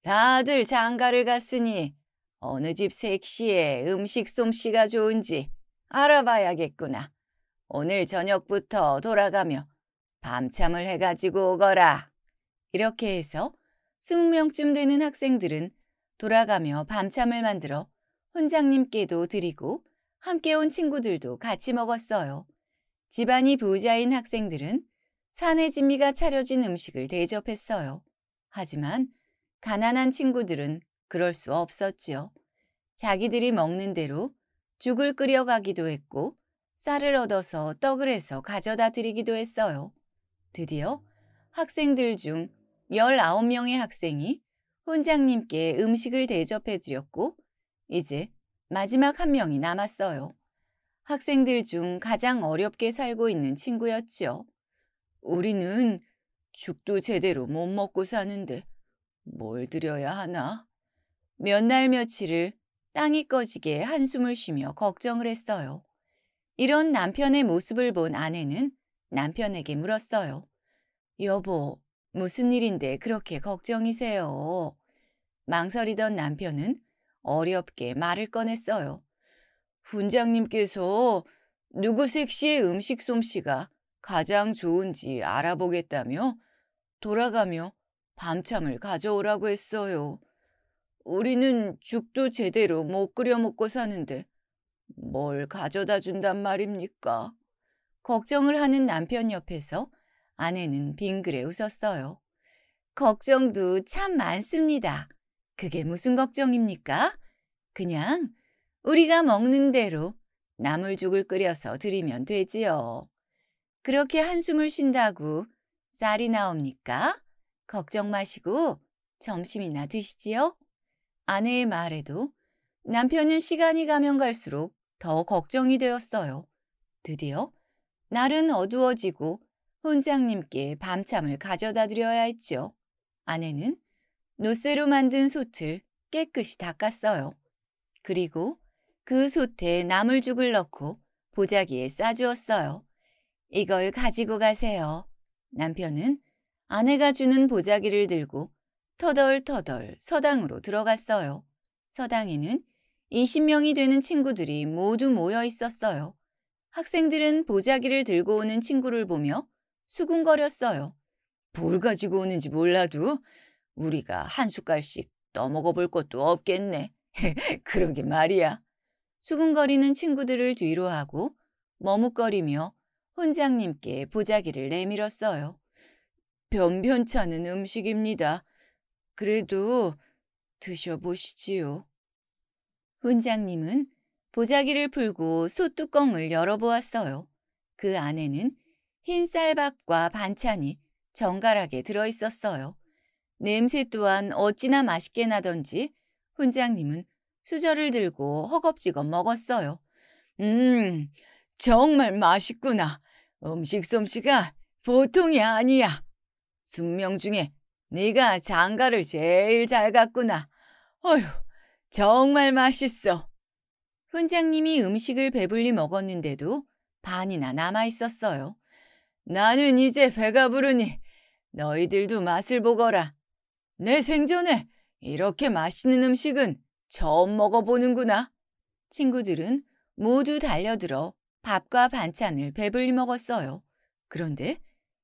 다들 장가를 갔으니 어느 집 색시에 음식 솜씨가 좋은지 알아봐야겠구나. 오늘 저녁부터 돌아가며 밤참을 해가지고 오거라. 이렇게 해서 20명쯤 되는 학생들은 돌아가며 밤참을 만들어 훈장님께도 드리고 함께 온 친구들도 같이 먹었어요. 집안이 부자인 학생들은 사내 진미가 차려진 음식을 대접했어요. 하지만 가난한 친구들은 그럴 수 없었지요. 자기들이 먹는 대로 죽을 끓여가기도 했고 쌀을 얻어서 떡을 해서 가져다 드리기도 했어요. 드디어 학생들 중 19명의 학생이 훈장님께 음식을 대접해 드렸고 이제 마지막 한 명이 남았어요. 학생들 중 가장 어렵게 살고 있는 친구였지요. 우리는 죽도 제대로 못 먹고 사는데 뭘 드려야 하나? 몇 날 며칠을 땅이 꺼지게 한숨을 쉬며 걱정을 했어요. 이런 남편의 모습을 본 아내는 남편에게 물었어요. 여보, 무슨 일인데 그렇게 걱정이세요? 망설이던 남편은 어렵게 말을 꺼냈어요. 훈장님께서 누구 색시의 음식 솜씨가 가장 좋은지 알아보겠다며 돌아가며 밤참을 가져오라고 했어요. 우리는 죽도 제대로 못 끓여 먹고 사는데 뭘 가져다 준단 말입니까? 걱정을 하는 남편 옆에서 아내는 빙그레 웃었어요. 걱정도 참 많습니다. 그게 무슨 걱정입니까? 그냥 우리가 먹는 대로 나물죽을 끓여서 드리면 되지요. 그렇게 한숨을 쉰다고 쌀이 나옵니까? 걱정 마시고 점심이나 드시지요. 아내의 말에도 남편은 시간이 가면 갈수록 더 걱정이 되었어요. 드디어 날은 어두워지고 혼장님께 밤참을 가져다 드려야 했죠. 아내는 노쇠로 만든 솥을 깨끗이 닦았어요. 그리고 그 솥에 나물죽을 넣고 보자기에 싸주었어요. 이걸 가지고 가세요. 남편은 아내가 주는 보자기를 들고 터덜터덜 서당으로 들어갔어요. 서당에는 20명이 되는 친구들이 모두 모여 있었어요. 학생들은 보자기를 들고 오는 친구를 보며 수근거렸어요뭘 가지고 오는지 몰라도 우리가 한 숟갈씩 떠먹어 볼 것도 없겠네. [LAUGHS] 그러게 말이야. 수근거리는 친구들을 뒤로 하고 머뭇거리며 혼장님께 보자기를 내밀었어요. 변변찮은 음식입니다. 그래도 드셔보시지요. 혼장님은 보자기를 풀고 소뚜껑을 열어보았어요. 그 안에는 흰쌀밥과 반찬이 정갈하게 들어있었어요. 냄새 또한 어찌나 맛있게 나던지 훈장님은 수저를 들고 허겁지겁 먹었어요. 음, 정말 맛있구나. 음식 솜씨가 보통이 아니야. 숙명 중에 네가 장가를 제일 잘 갔구나. 어휴, 정말 맛있어. 훈장님이 음식을 배불리 먹었는데도 반이나 남아 있었어요. 나는 이제 배가 부르니 너희들도 맛을 보거라. 내 생전에 이렇게 맛있는 음식은 처음 먹어보는구나. 친구들은 모두 달려들어 밥과 반찬을 배불리 먹었어요. 그런데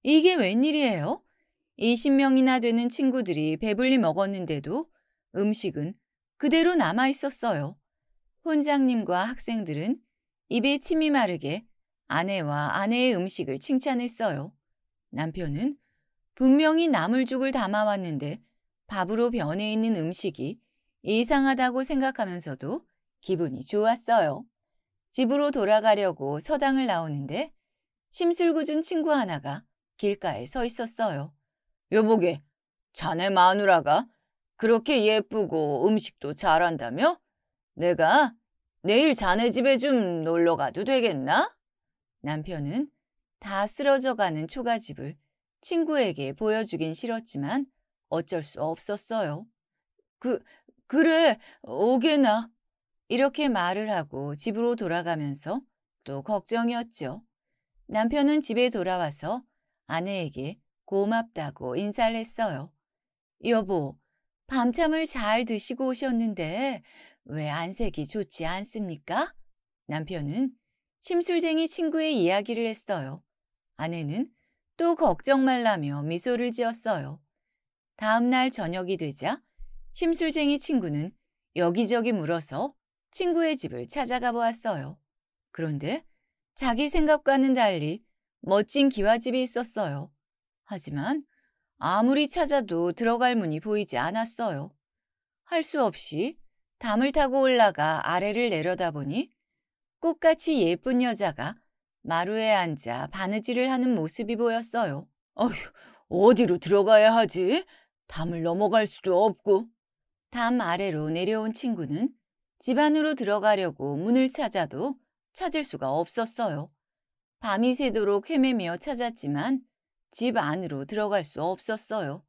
이게 웬일이에요? 20명이나 되는 친구들이 배불리 먹었는데도 음식은 그대로 남아 있었어요. 훈장님과 학생들은 입에 침이 마르게 아내와 아내의 음식을 칭찬했어요. 남편은 분명히 나물죽을 담아왔는데 밥으로 변해 있는 음식이 이상하다고 생각하면서도 기분이 좋았어요. 집으로 돌아가려고 서당을 나오는데 심술궂은 친구 하나가 길가에 서 있었어요. 여보게, 자네 마누라가 그렇게 예쁘고 음식도 잘한다며? 내가 내일 자네 집에 좀 놀러 가도 되겠나? 남편은 다 쓰러져가는 초가집을 친구에게 보여주긴 싫었지만 어쩔 수 없었어요. 그, 그래, 오게나. 이렇게 말을 하고 집으로 돌아가면서 또 걱정이었죠. 남편은 집에 돌아와서 아내에게 고맙다고 인사를 했어요. 여보, 밤참을잘 드시고 오셨는데 왜 안색이 좋지 않습니까? 남편은 심술쟁이 친구의 이야기를 했어요. 아내는 또 걱정 말라며 미소를 지었어요. 다음 날 저녁이 되자 심술쟁이 친구는 여기저기 물어서 친구의 집을 찾아가 보았어요. 그런데 자기 생각과는 달리 멋진 기와집이 있었어요. 하지만 아무리 찾아도 들어갈 문이 보이지 않았어요. 할 수 없이 담을 타고 올라가 아래를 내려다보니 꽃같이 예쁜 여자가 마루에 앉아 바느질을 하는 모습이 보였어요. 어휴, 어디로 들어가야 하지? 담을 넘어갈 수도 없고. 담 아래로 내려온 친구는 집 안으로 들어가려고 문을 찾아도 찾을 수가 없었어요. 밤이 새도록 헤매며 찾았지만 집 안으로 들어갈 수 없었어요.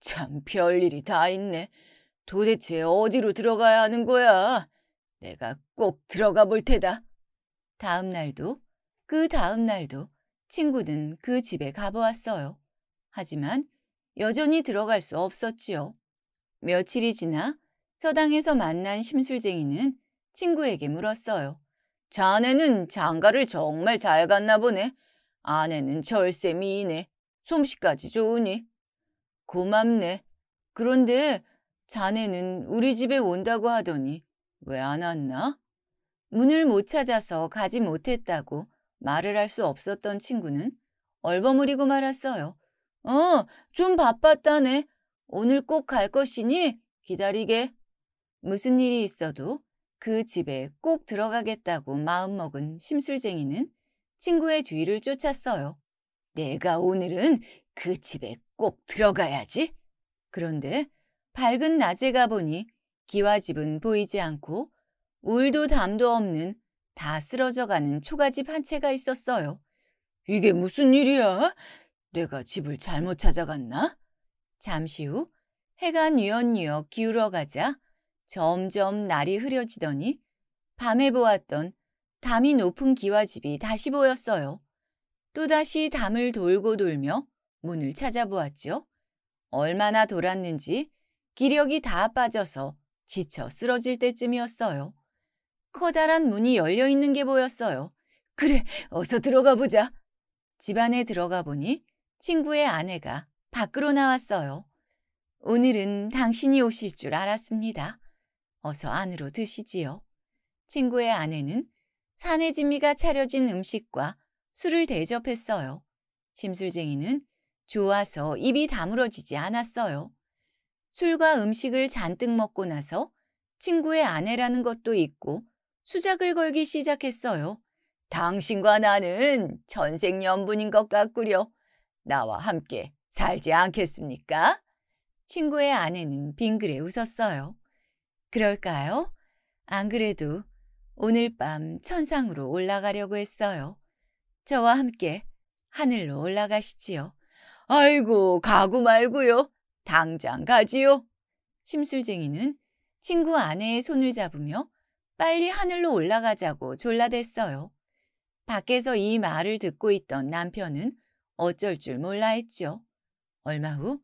참 별일이 다 있네. 도대체 어디로 들어가야 하는 거야? 내가 꼭 들어가 볼 테다. 다음 날도 그 다음 날도 친구는 그 집에 가보았어요. 하지만 여전히 들어갈 수 없었지요. 며칠이 지나 서당에서 만난 심술쟁이는 친구에게 물었어요. 자네는 장가를 정말 잘 갔나 보네. 아내는 절세 미인에 솜씨까지 좋으니. 고맙네. 그런데 자네는 우리 집에 온다고 하더니 왜 안 왔나? 문을 못 찾아서 가지 못했다고 말을 할 수 없었던 친구는 얼버무리고 말았어요. 어, 좀 바빴다네. 오늘 꼭 갈 것이니 기다리게. 무슨 일이 있어도 그 집에 꼭 들어가겠다고 마음먹은 심술쟁이는 친구의 주 뒤를 쫓았어요. 내가 오늘은 그 집에 꼭 들어가야지. 그런데 밝은 낮에 가보니 기와집은 보이지 않고 울도 담도 없는 다 쓰러져가는 초가집 한 채가 있었어요. 이게 무슨 일이야? 내가 집을 잘못 찾아갔나? 잠시 후 해가 뉘엿뉘엿 기울어 가자 점점 날이 흐려지더니 밤에 보았던 담이 높은 기와집이 다시 보였어요. 또다시 담을 돌고 돌며 문을 찾아보았죠. 얼마나 돌았는지 기력이 다 빠져서 지쳐 쓰러질 때쯤이었어요. 커다란 문이 열려 있는 게 보였어요. 그래, 어서 들어가 보자. 집 안에 들어가 보니 친구의 아내가 밖으로 나왔어요. 오늘은 당신이 오실 줄 알았습니다. 어서 안으로 드시지요. 친구의 아내는 사내 지미가 차려진 음식과 술을 대접했어요. 심술쟁이는 좋아서 입이 다물어지지 않았어요. 술과 음식을 잔뜩 먹고 나서 친구의 아내라는 것도 있고 수작을 걸기 시작했어요. 당신과 나는 전생연분인 것 같구려. 나와 함께 살지 않겠습니까? 친구의 아내는 빙그레 웃었어요. 그럴까요? 안 그래도 오늘 밤 천상으로 올라가려고 했어요. 저와 함께 하늘로 올라가시지요. 아이고, 가구 말고요. 당장 가지요. 심술쟁이는 친구 아내의 손을 잡으며 빨리 하늘로 올라가자고 졸라댔어요. 밖에서 이 말을 듣고 있던 남편은 어쩔 줄 몰라 했죠. 얼마 후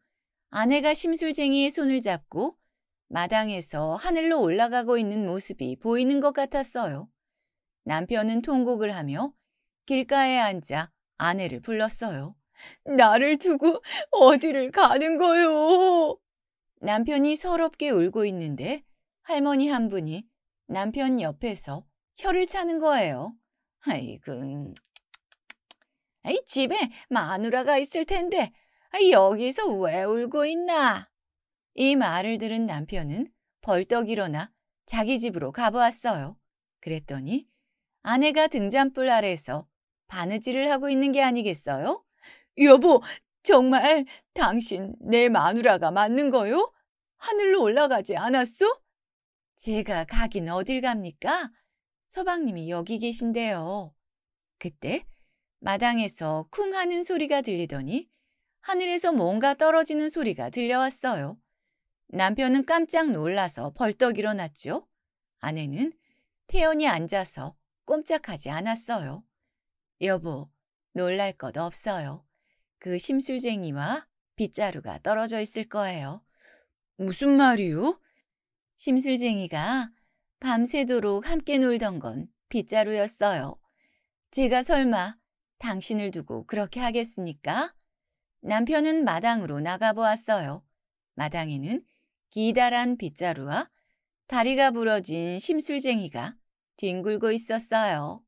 아내가 심술쟁이의 손을 잡고 마당에서 하늘로 올라가고 있는 모습이 보이는 것 같았어요. 남편은 통곡을 하며 길가에 앉아 아내를 불렀어요. 나를 두고 어디를 가는 거요? 남편이 서럽게 울고 있는데 할머니 한 분이 남편 옆에서 혀를 차는 거예요. 아이고, 아이 집에 마누라가 있을 텐데 여기서 왜 울고 있나? 이 말을 들은 남편은 벌떡 일어나 자기 집으로 가보았어요. 그랬더니 아내가 등잔불 아래서 에 바느질을 하고 있는 게 아니겠어요? 여보, 정말 당신 내 마누라가 맞는 거요? 하늘로 올라가지 않았소? 제가 가긴 어딜 갑니까? 서방님이 여기 계신데요. 그때 마당에서 쿵 하는 소리가 들리더니 하늘에서 뭔가 떨어지는 소리가 들려왔어요. 남편은 깜짝 놀라서 벌떡 일어났죠. 아내는 태연이 앉아서 꼼짝하지 않았어요. 여보, 놀랄 것 없어요. 그 심술쟁이와 빗자루가 떨어져 있을 거예요. 무슨 말이요? 심술쟁이가 밤새도록 함께 놀던 건 빗자루였어요. 제가 설마 당신을 두고 그렇게 하겠습니까? 남편은 마당으로 나가보았어요. 마당에는 기다란 빗자루와 다리가 부러진 심술쟁이가 뒹굴고 있었어요.